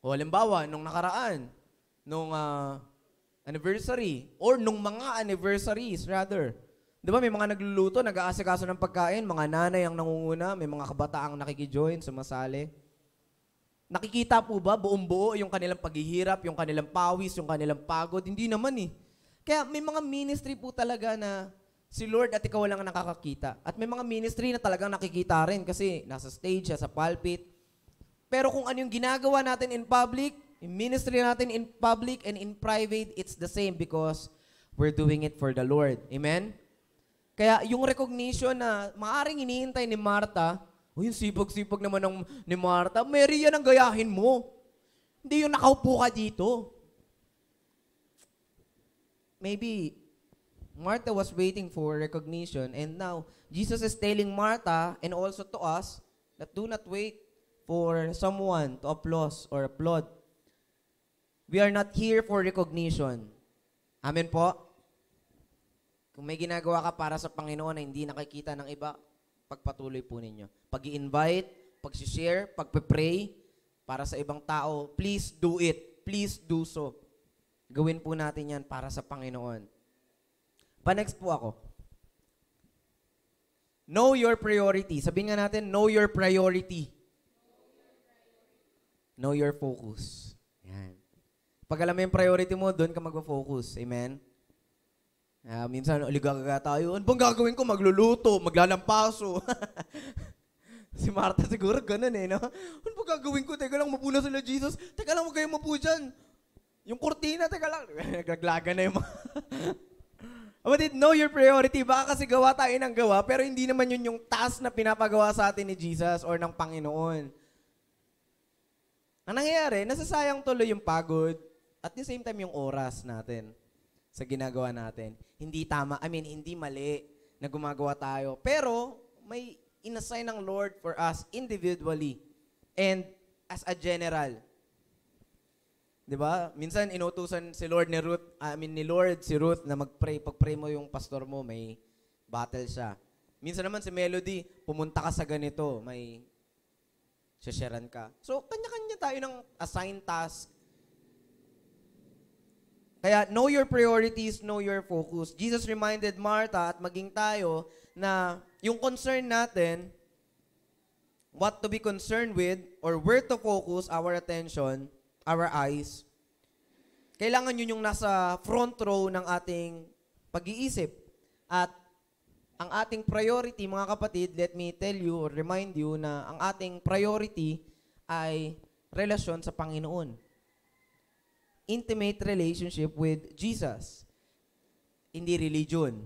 O halimbawa, nung nakaraan, nung uh, anniversary, or nung mga anniversaries rather. Di ba may mga nagluluto, nag-aasikaso ng pagkain, mga nanay ang nangunguna, may mga kabataang nakikijoin, sumasali. Nakikita po ba buong buo yung kanilang paghihirap, yung kanilang pawis, yung kanilang pagod? Hindi naman eh. Kaya may mga ministry po talaga na si Lord at ikaw lang ang nakakakita. At may mga ministry na talagang nakikita rin kasi nasa stage siya, sa pulpit. Pero kung ano yung ginagawa natin in public, in ministry natin in public and in private, it's the same because we're doing it for the Lord. Amen? Kaya yung recognition na maaring iniintay ni Martha, o yung sipag-sipag naman ng, ni Martha, Mary, yan ang gayahin mo. Hindi yung nakaupo ka dito. Maybe Martha was waiting for recognition and now Jesus is telling Martha and also to us that do not wait for someone to applause or applaud. We are not here for recognition. Amen po? Kung may ginagawa ka para sa Panginoon na hindi nakikita ng iba, pagpatuloy po ninyo. pag invite pag-share, pag-pray para sa ibang tao. Please do it. Please do so. Gawin po natin yan para sa Panginoon. Pa-next po ako. Know your priority. Sabihin nga natin, know your priority. Know your focus. Yan. Pag alam mo yung priority mo, doon ka mag-focus. Amen? Uh, minsan, oligaga tayo. Ano bang gagawin ko? Magluluto, maglalampaso. [laughs] si Marta siguro ganun eh, no? Ano ba gagawin ko? Teka lang, mapuna sila Jesus. Teka lang, huwag kayong mapu dyan. Yung kortina, teka lang. [laughs] Nagaglaga na yung mga... [laughs] Kapatid, know your priority. Baka kasi gawa tayo ng gawa, pero hindi naman yun yung task na pinapagawa sa atin ni Jesus or ng Panginoon. Ang nangyayari, nasasayang tuloy yung pagod at the same time yung oras natin sa ginagawa natin. Hindi tama, I mean, hindi mali na gumagawa tayo. Pero, may inassign ng Lord for us individually and as a general. 'Di ba? Minsan inutusan si Lord ni Ruth, I mean ni Lord si Ruth na magpray, pray mo yung pastor mo, may battle siya. Minsan naman si Melody, pumunta ka sa ganito, may shasharan ka. So, kanya-kanya tayo ng assigned task kaya know your priorities, know your focus. Jesus reminded Martha at maging tayo na yung concern natin, what to be concerned with or where to focus our attention, our eyes, kailangan yun yung nasa front row ng ating pag-iisip. At ang ating priority, mga kapatid, let me tell you or remind you na ang ating priority ay relasyon sa Panginoon intimate relationship with Jesus. Hindi religion,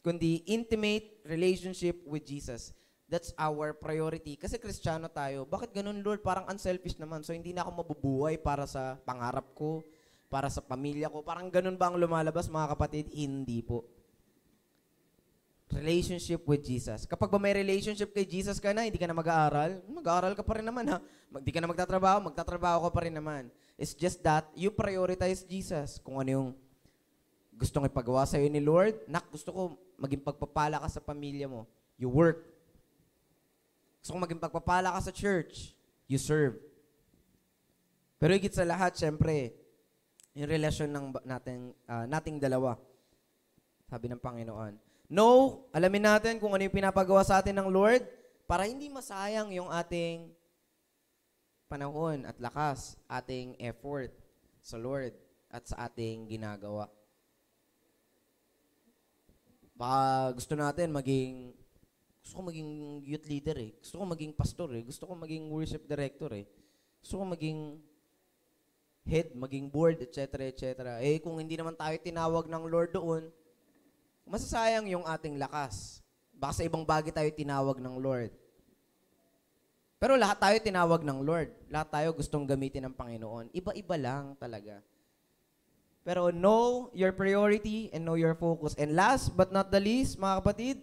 kundi intimate relationship with Jesus. That's our priority. Kasi kristyano tayo, bakit ganun, Lord? Parang unselfish naman. So, hindi na ako mabubuhay para sa pangarap ko, para sa pamilya ko. Parang ganun ba ang lumalabas, mga kapatid? Hindi po. Relationship with Jesus. Kapag ba may relationship kay Jesus ka na, hindi ka na mag-aaral, mag-aaral ka pa rin naman ha. Hindi ka na magtatrabaho, magtatrabaho ka pa rin naman. It's just that you prioritize Jesus. Kung ano yung gustong ipagawa sa'yo ni Lord, nak, gusto ko maging pagpapala ka sa pamilya mo. You work. Gusto ko maging pagpapala ka sa church. You serve. Pero higit sa lahat, syempre, yung relasyon ng nating, uh, nating dalawa. Sabi ng Panginoon. No, alamin natin kung ano yung pinapagawa sa atin ng Lord para hindi masayang yung ating panahon at lakas, ating effort sa Lord at sa ating ginagawa. Baka gusto natin maging, gusto ko maging youth leader eh. Gusto ko maging pastor eh. Gusto ko maging worship director eh. Gusto ko maging head, maging board, etc. etc. Eh kung hindi naman tayo tinawag ng Lord doon, masasayang yung ating lakas. Baka sa ibang bagay tayo tinawag ng Lord. Pero lahat tayo tinawag ng Lord. Lahat tayo gustong gamitin ng Panginoon. Iba-iba lang talaga. Pero know your priority and know your focus. And last but not the least, mga kapatid,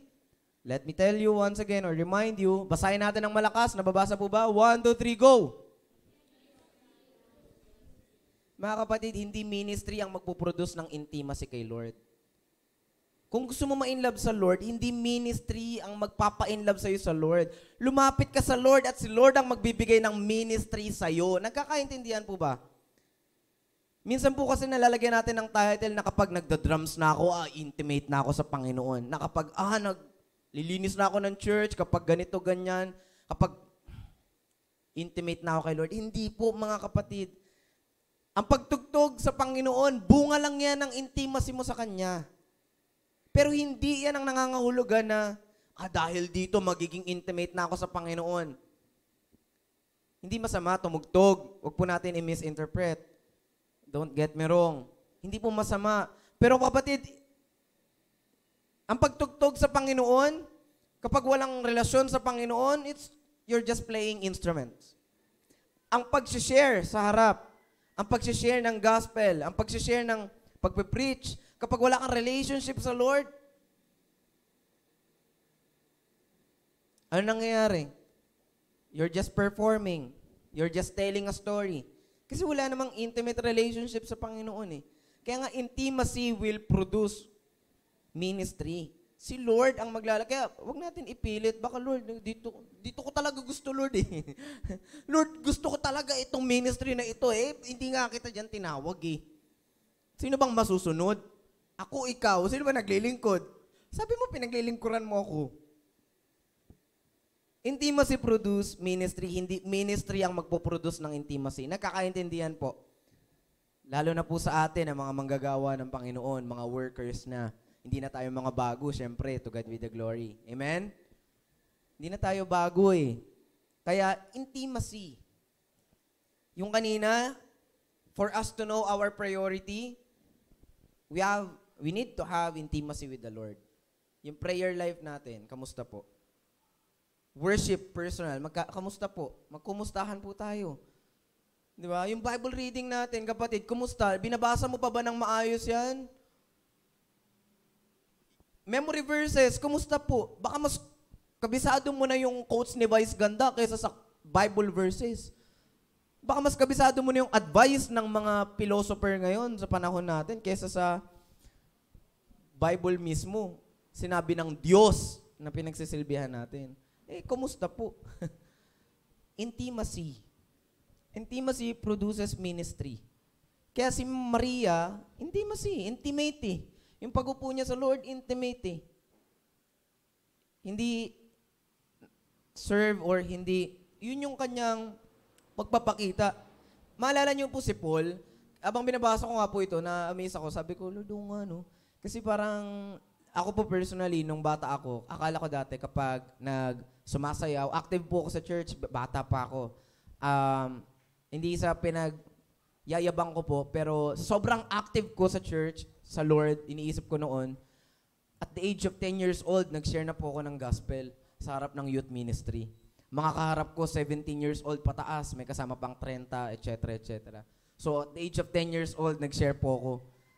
let me tell you once again or remind you, basahin natin ng malakas. Nababasa po ba? 1, 2, 3, go! Mga kapatid, hindi ministry ang magpuproduce ng intimacy kay Lord. Kung gusto mo ma-inlove sa Lord, hindi ministry ang magpapa-inlove sa'yo sa Lord. Lumapit ka sa Lord at si Lord ang magbibigay ng ministry sa'yo. Nagkakaintindihan po ba? Minsan po kasi nalalagyan natin ng title na kapag nagda-drums na ako, ah, intimate na ako sa Panginoon. Na kapag, ah, nag, lilinis na ako ng church, kapag ganito, ganyan, kapag intimate na ako kay Lord. Hindi po, mga kapatid. Ang pagtugtog sa Panginoon, bunga lang yan ng intimacy mo sa Kanya. Pero hindi yan ang nangangahulugan na, ah, dahil dito magiging intimate na ako sa Panginoon. Hindi masama tumugtog. Huwag po natin i-misinterpret. Don't get me wrong. Hindi po masama. Pero kapatid, ang pagtugtog sa Panginoon, kapag walang relasyon sa Panginoon, it's you're just playing instruments. Ang pag-share sa harap, ang pag-share ng gospel, ang pag-share ng pagpe-preach, Kapag wala kang relationship sa Lord, ano nangyayari? You're just performing. You're just telling a story. Kasi wala namang intimate relationship sa Panginoon eh. Kaya nga intimacy will produce ministry. Si Lord ang maglalakad. Kaya wag natin ipilit. Baka Lord, dito, dito ko talaga gusto Lord eh. [laughs] Lord, gusto ko talaga itong ministry na ito eh. Hindi nga kita dyan tinawag eh. Sino bang masusunod? Ako, ikaw, sino ba naglilingkod? Sabi mo, pinaglilingkuran mo ako. Intimacy produce ministry, hindi ministry ang magpo-produce ng intimacy. Nagkakaintindihan po. Lalo na po sa atin, ang mga manggagawa ng Panginoon, mga workers na hindi na tayo mga bago, syempre, to God with the glory. Amen? Hindi na tayo bago eh. Kaya, intimacy. Yung kanina, for us to know our priority, we have we need to have intimacy with the Lord. Yung prayer life natin, kamusta po? Worship personal, magka, kamusta po? Magkumustahan po tayo. Di ba? Yung Bible reading natin, kapatid, kumusta? Binabasa mo pa ba ng maayos yan? Memory verses, kumusta po? Baka mas kabisado mo na yung quotes ni Vice Ganda kaysa sa Bible verses. Baka mas kabisado mo na yung advice ng mga philosopher ngayon sa panahon natin kaysa sa Bible mismo, sinabi ng Diyos na pinagsisilbihan natin. Eh, kumusta po? [laughs] Intimacy. Intimacy produces ministry. Kaya si Maria, intimacy, intimate eh. Yung pag-upo niya sa Lord, intimate eh. Hindi serve or hindi, yun yung kanyang pagpapakita. Maalala niyo po si Paul, abang binabasa ko nga po ito, na-amaze ako, sabi ko, Lord, nga no, kasi parang ako po personally, nung bata ako, akala ko dati kapag nag sumasayaw, active po ako sa church, bata pa ako. Um, hindi sa pinag yayabang ko po, pero sobrang active ko sa church, sa Lord, iniisip ko noon. At the age of 10 years old, nag-share na po ako ng gospel sa harap ng youth ministry. Mga kaharap ko, 17 years old pataas, may kasama pang 30, etc. etc. So at the age of 10 years old, nag-share po ako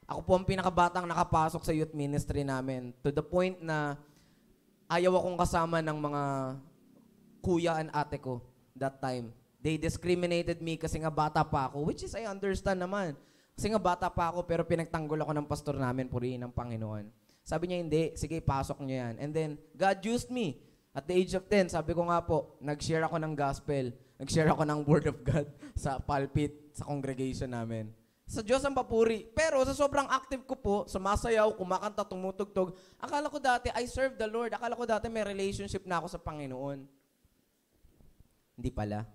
ako po ang pinakabatang nakapasok sa youth ministry namin to the point na ayaw akong kasama ng mga kuya and ate ko that time. They discriminated me kasi nga bata pa ako, which is I understand naman. Kasi nga bata pa ako pero pinagtanggol ako ng pastor namin, purihin ng Panginoon. Sabi niya, hindi, sige, pasok niyo yan. And then, God used me. At the age of 10, sabi ko nga po, nag-share ako ng gospel. Nag-share ako ng word of God [laughs] sa pulpit, sa congregation namin. Sa Diyos ang papuri. Pero sa sobrang active ko po, sumasayaw, kumakanta, tumutugtog, akala ko dati, I serve the Lord. Akala ko dati may relationship na ako sa Panginoon. Hindi pala.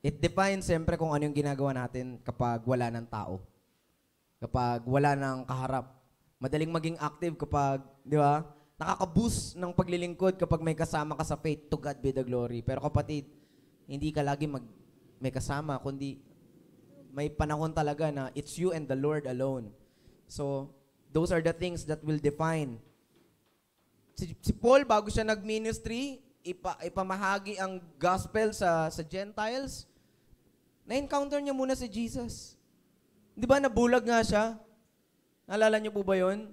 It defines siyempre kung ano yung ginagawa natin kapag wala ng tao. Kapag wala ng kaharap. Madaling maging active kapag, di ba? Nakaka-boost ng paglilingkod kapag may kasama ka sa faith. To God be the glory. Pero kapatid, hindi ka lagi mag may kasama, kundi may panahon talaga na it's you and the Lord alone. So, those are the things that will define. Si, si Paul, bago siya nag-ministry, ipa, ipamahagi ang gospel sa, sa Gentiles, na-encounter niya muna si Jesus. Di ba, nabulag nga siya? Naalala niyo po ba yun?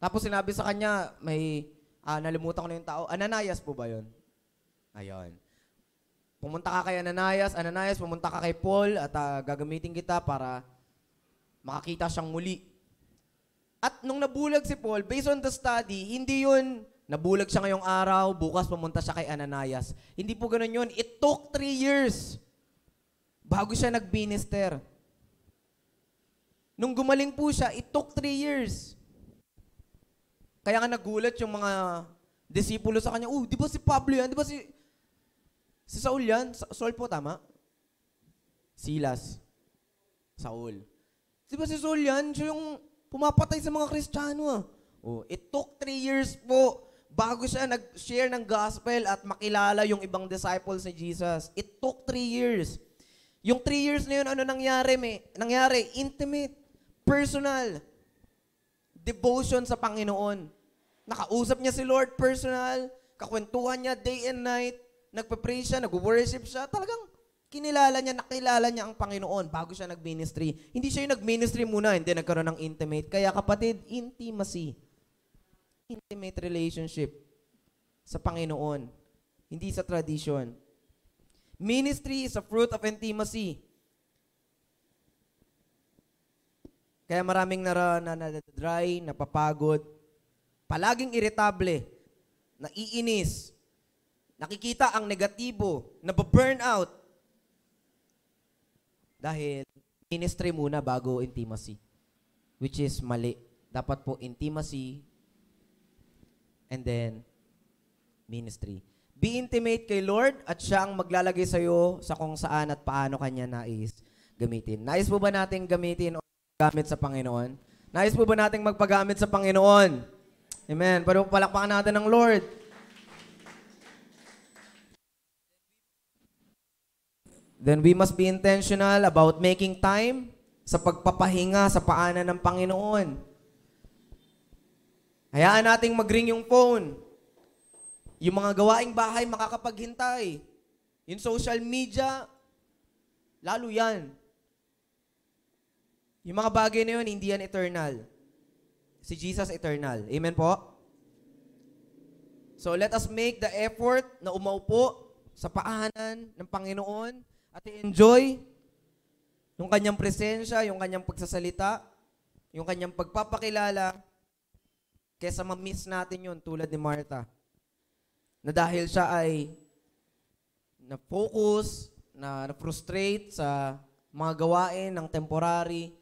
Tapos sinabi sa kanya, may, ah, nalimutan ko na yung tao, Ananias po ba yun? Ayon. Pumunta ka kay Ananias, Ananias, pumunta ka kay Paul at uh, gagamitin kita para makakita siyang muli. At nung nabulag si Paul, based on the study, hindi yun nabulag siya ngayong araw, bukas pumunta siya kay Ananias. Hindi po ganun yun. It took three years bago siya nag-minister. Nung gumaling po siya, it took three years. Kaya nga nagulat yung mga disipulo sa kanya, oh, di ba si Pablo yan? Di ba si, Si Saul yan. Saul po, tama? Silas. Saul. Di ba si Saul yan? Siya yung pumapatay sa mga Kristiyano ah. Oh, it took three years po bago siya nag-share ng gospel at makilala yung ibang disciples ni Jesus. It took three years. Yung three years na yun, ano nangyari? May, nangyari, intimate, personal, devotion sa Panginoon. Nakausap niya si Lord personal, kakwentuhan niya day and night, nagpa-pray siya, nag-worship siya, talagang kinilala niya, nakilala niya ang Panginoon bago siya nag-ministry. Hindi siya yung nag-ministry muna, hindi nagkaroon ng intimate. Kaya kapatid, intimacy. Intimate relationship sa Panginoon, hindi sa tradition. Ministry is a fruit of intimacy. Kaya maraming nara, na, na, dry, napapagod, palaging irritable, naiinis, nakikita ang negatibo, nababurn out. Dahil ministry muna bago intimacy, which is mali. Dapat po intimacy and then ministry. Be intimate kay Lord at siya ang maglalagay sa iyo sa kung saan at paano kanya nais gamitin. Nais po ba nating gamitin o gamit sa Panginoon? Nais po ba nating magpagamit sa Panginoon? Amen. Pero palakpakan natin ng Lord. Then we must be intentional about making time sa pagpapahinga sa paanan ng Panginoon. Hayaan nating magring yung phone. Yung mga gawaing bahay makakapaghintay. Yung social media, lalo yan. Yung mga bagay na yun, hindi yan eternal. Si Jesus eternal. Amen po? So let us make the effort na umaupo sa paanan ng Panginoon at i-enjoy yung kanyang presensya, yung kanyang pagsasalita, yung kanyang pagpapakilala, kesa ma-miss natin yun tulad ni Martha. Na dahil siya ay na-focus, na na-frustrate sa mga gawain ng temporary,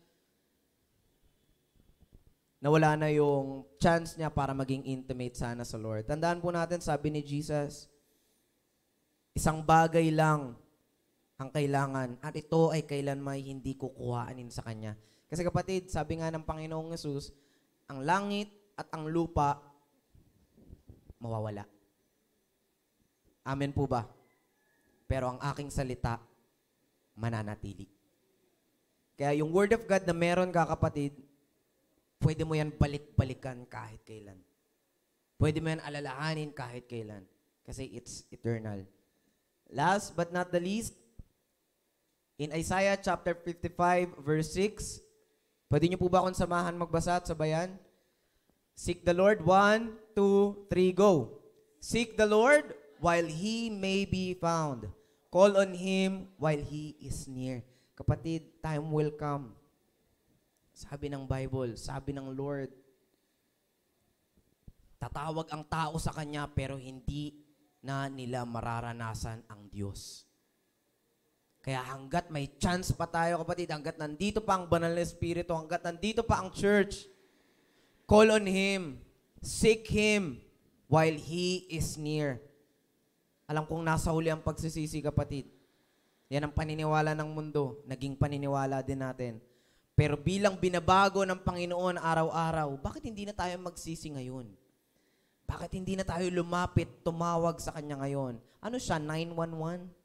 nawala na yung chance niya para maging intimate sana sa Lord. Tandaan po natin, sabi ni Jesus, isang bagay lang ang kailangan at ito ay kailanmay hindi kukuhaanin sa Kanya. Kasi kapatid, sabi nga ng Panginoong Yesus, ang langit at ang lupa mawawala. Amen po ba? Pero ang aking salita mananatili. Kaya yung Word of God na meron ka kapatid, pwede mo yan balik-balikan kahit kailan. Pwede mo yan alalahanin kahit kailan. Kasi it's eternal. Last but not the least, in Isaiah chapter 55 verse 6. Pwede niyo po ba akong samahan magbasa at sabayan? Seek the Lord. One, two, three, go. Seek the Lord while He may be found. Call on Him while He is near. Kapatid, time will come. Sabi ng Bible, sabi ng Lord, tatawag ang tao sa Kanya pero hindi na nila mararanasan ang Diyos. Kaya hanggat may chance pa tayo kapatid, hanggat nandito pa ang banal na Espiritu, hanggat nandito pa ang church, call on Him, seek Him while He is near. Alam kong nasa huli ang pagsisisi kapatid. Yan ang paniniwala ng mundo, naging paniniwala din natin. Pero bilang binabago ng Panginoon araw-araw, bakit hindi na tayo magsisi ngayon? Bakit hindi na tayo lumapit, tumawag sa Kanya ngayon? Ano siya, 911?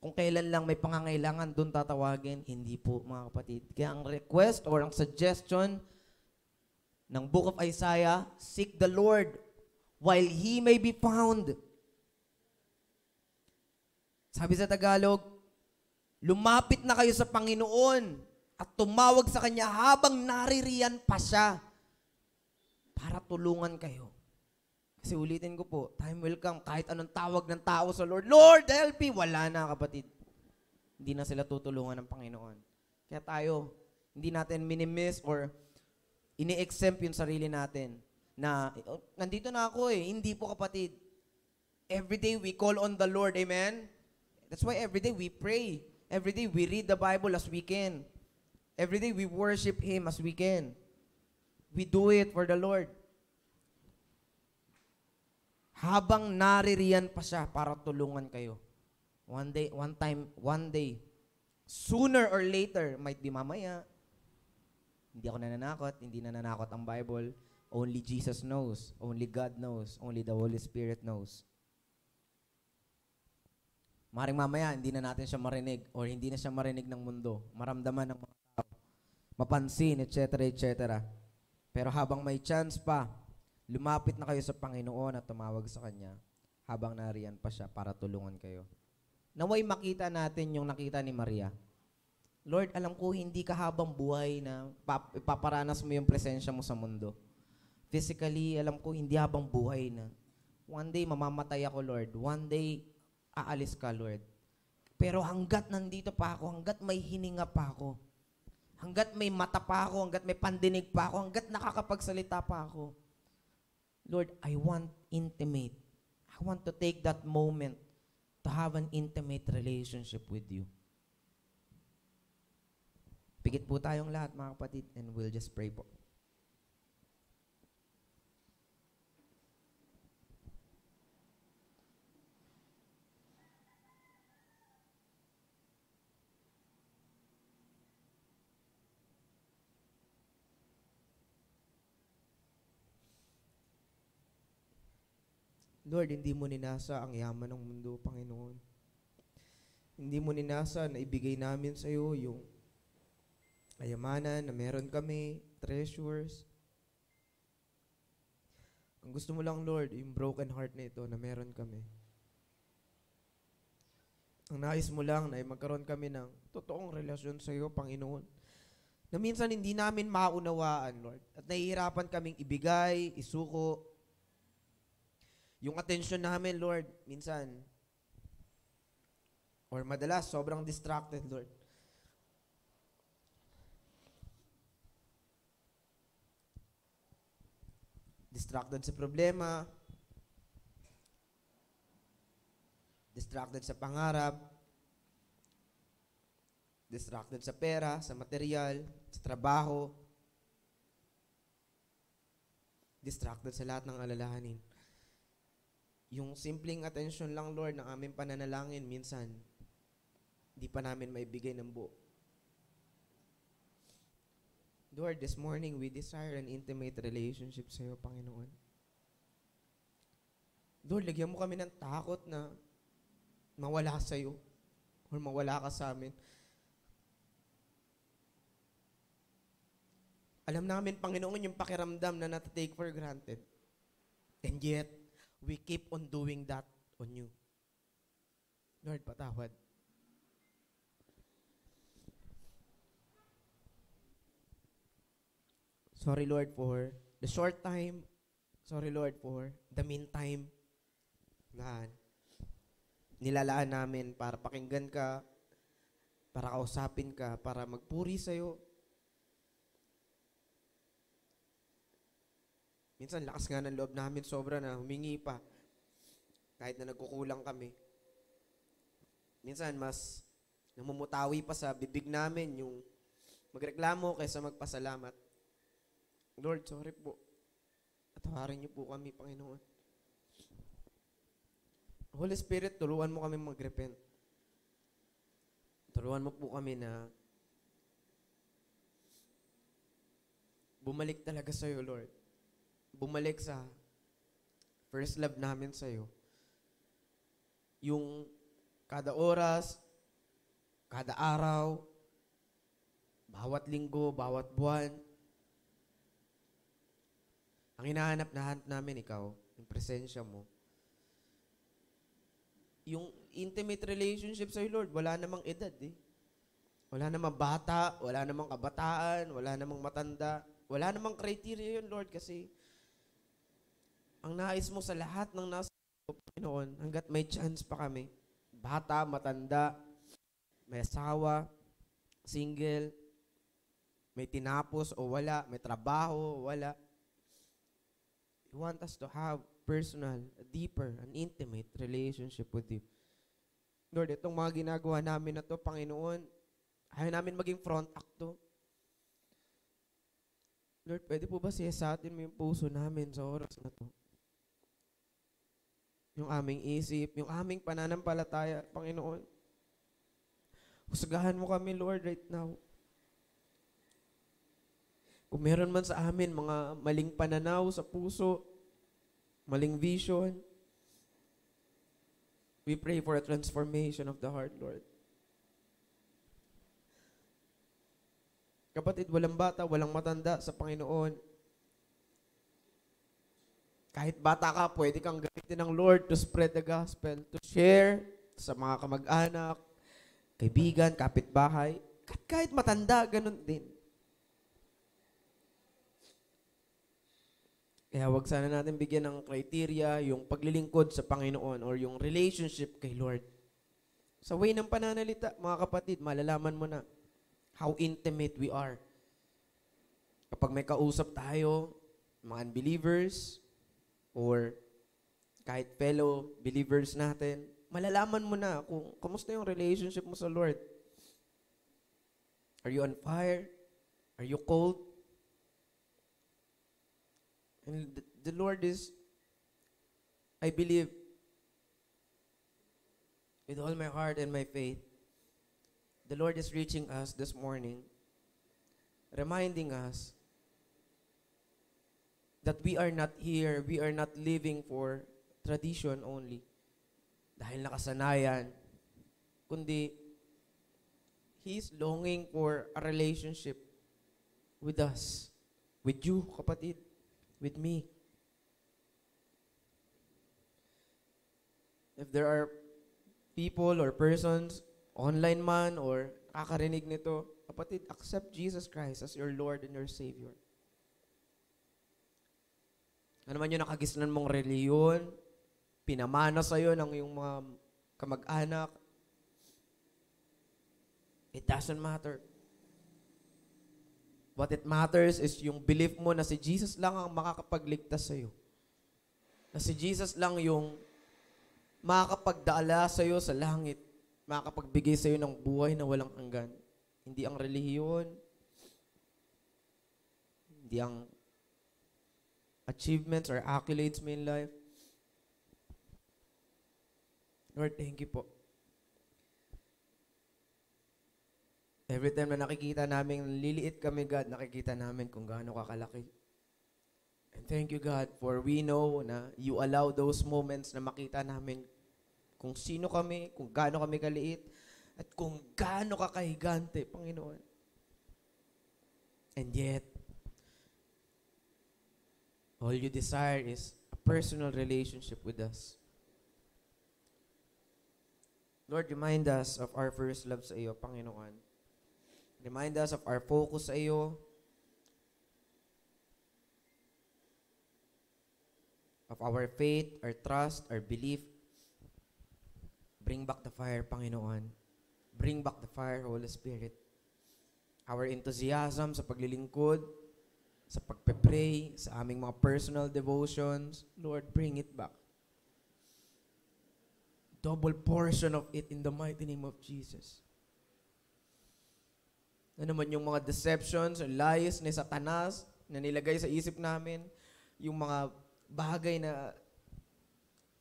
kung kailan lang may pangangailangan, doon tatawagin. Hindi po, mga kapatid. Kaya ang request or ang suggestion ng Book of Isaiah, seek the Lord while He may be found. Sabi sa Tagalog, lumapit na kayo sa Panginoon at tumawag sa Kanya habang naririyan pa siya para tulungan kayo. Kasi ulitin ko po, time will come kahit anong tawag ng tao sa Lord. Lord, help me! Wala na kapatid. Hindi na sila tutulungan ng Panginoon. Kaya tayo, hindi natin minimiss or ini-exempt yung sarili natin na oh, nandito na ako eh, hindi po kapatid. Every day we call on the Lord, amen? That's why every day we pray. Every day we read the Bible as we can. Every day we worship Him as we can. We do it for the Lord habang naririyan pa siya para tulungan kayo. One day, one time, one day, sooner or later, might be mamaya, hindi ako nananakot, hindi nananakot ang Bible. Only Jesus knows. Only God knows. Only the Holy Spirit knows. Maring mamaya, hindi na natin siya marinig or hindi na siya marinig ng mundo. Maramdaman ng mga tao. Mapansin, etc., etc. Pero habang may chance pa, Lumapit na kayo sa Panginoon at tumawag sa Kanya habang nariyan pa siya para tulungan kayo. Naway makita natin yung nakita ni Maria. Lord, alam ko hindi ka habang buhay na ipaparanas mo yung presensya mo sa mundo. Physically, alam ko hindi habang buhay na one day mamamatay ako, Lord. One day aalis ka, Lord. Pero hanggat nandito pa ako, hanggat may hininga pa ako, hanggat may mata pa ako, hanggat may pandinig pa ako, hanggat nakakapagsalita pa ako, Lord, I want intimate. I want to take that moment to have an intimate relationship with you. Pigit po tayong lahat, mga kapatid, and we'll just pray po. Lord, hindi mo ninasa ang yaman ng mundo, Panginoon. Hindi mo ninasa na ibigay namin sa iyo yung kayamanan na meron kami, treasures. Ang gusto mo lang, Lord, yung broken heart na ito na meron kami. Ang nais mo lang na ay magkaroon kami ng totoong relasyon sa iyo, Panginoon. Na minsan hindi namin maunawaan, Lord. At nahihirapan kaming ibigay, isuko, yung attention namin, Lord, minsan, or madalas, sobrang distracted, Lord. Distracted sa problema, distracted sa pangarap, distracted sa pera, sa material, sa trabaho, distracted sa lahat ng alalahanin. Yung simpleng atensyon lang, Lord, ng aming pananalangin, minsan, di pa namin maibigay ng buo. Lord, this morning, we desire an intimate relationship sa iyo, Panginoon. Lord, lagyan mo kami ng takot na mawala sa iyo o mawala ka sa amin. Alam namin, Panginoon, yung pakiramdam na natatake for granted. And yet, we keep on doing that on you. Lord, patawad. Sorry, Lord, for the short time. Sorry, Lord, for the meantime na nilalaan namin para pakinggan ka, para kausapin ka, para magpuri sa'yo, Minsan lakas nga ng loob namin sobra na humingi pa. Kahit na nagkukulang kami. Minsan mas namumutawi pa sa bibig namin yung magreklamo kaysa magpasalamat. Lord, sorry po. Atawarin niyo po kami, Panginoon. Holy Spirit, tuluan mo kami magrepent. Tuluan mo po kami na bumalik talaga sa iyo, Lord bumalik sa first love namin sa iyo. yung kada oras, kada araw, bawat linggo, bawat buwan, ang hinahanap na hanap namin ikaw, yung presensya mo, yung intimate relationship sa Lord, wala namang edad eh. Wala namang bata, wala namang kabataan, wala namang matanda. Wala namang criteria yun, Lord, kasi ang nais mo sa lahat ng nasa Panginoon, hanggat may chance pa kami, bata, matanda, may asawa, single, may tinapos o wala, may trabaho o wala. You want us to have personal, a deeper, an intimate relationship with you. Lord, itong mga ginagawa namin na to, Panginoon, ayaw namin maging front act to. Lord, pwede po ba siya sa atin mo yung puso namin sa oras na to? yung aming isip, yung aming pananampalataya, Panginoon. Husgahan mo kami, Lord, right now. Kung meron man sa amin mga maling pananaw sa puso, maling vision, we pray for a transformation of the heart, Lord. Kapatid, walang bata, walang matanda sa Panginoon. Kahit bata ka, pwede kang gamitin ng Lord to spread the gospel, to share sa mga kamag-anak, kaibigan, kapitbahay, kahit, matanda, ganun din. Kaya wag sana natin bigyan ng criteria yung paglilingkod sa Panginoon or yung relationship kay Lord. Sa way ng pananalita, mga kapatid, malalaman mo na how intimate we are. Kapag may kausap tayo, mga unbelievers, or kahit fellow believers natin, malalaman mo na kung kumusta yung relationship mo sa Lord. Are you on fire? Are you cold? And the Lord is, I believe, with all my heart and my faith, the Lord is reaching us this morning, reminding us that we are not here, we are not living for tradition only. Dahil nakasanayan, kundi He's longing for a relationship with us, with you, kapatid, with me. If there are people or persons, online man or kakarinig nito, kapatid, accept Jesus Christ as your Lord and your Savior. Ano man yung nakagisnan mong reliyon, pinamana sa iyo ng iyong mga kamag-anak, it doesn't matter. What it matters is yung belief mo na si Jesus lang ang makakapagligtas sa iyo. Na si Jesus lang yung makakapagdaala iyo sa langit. Makakapagbigay sa iyo ng buhay na walang hanggan. Hindi ang relihiyon, hindi ang achievements or accolades mo in life. Lord, thank you po. Every time na nakikita namin, liliit kami, God, nakikita namin kung gaano kakalaki. And thank you, God, for we know na you allow those moments na makita namin kung sino kami, kung gaano kami kaliit, at kung gaano kakahigante, Panginoon. And yet, All you desire is a personal relationship with us. Lord, remind us of our first love sa iyo, Panginoon. Remind us of our focus sa iyo. Of our faith, our trust, our belief. Bring back the fire, Panginoon. Bring back the fire, Holy Spirit. Our enthusiasm sa paglilingkod, sa pagpe-pray, sa aming mga personal devotions. Lord, bring it back. Double portion of it in the mighty name of Jesus. Ano naman yung mga deceptions or lies ni Satanas na nilagay sa isip namin, yung mga bagay na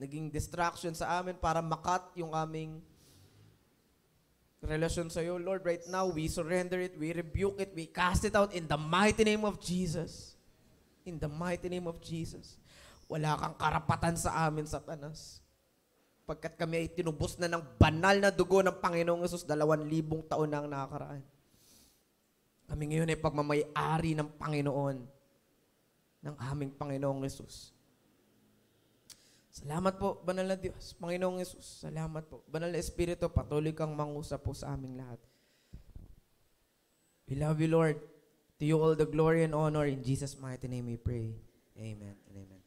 naging distraction sa amin para makat yung aming relasyon sa iyo, Lord, right now, we surrender it, we rebuke it, we cast it out in the mighty name of Jesus. In the mighty name of Jesus. Wala kang karapatan sa amin, Satanas. Pagkat kami ay tinubos na ng banal na dugo ng Panginoong Yesus, dalawang libong taon na ang nakaraan. Kami ngayon ay pagmamay-ari ng Panginoon, ng aming Panginoong Yesus. Salamat po, banal na Diyos. Panginoong Yesus, salamat po. Banal na Espiritu, patuloy kang mangusap po sa aming lahat. We love you, Lord. To you all the glory and honor. In Jesus' mighty name we pray. Amen and amen.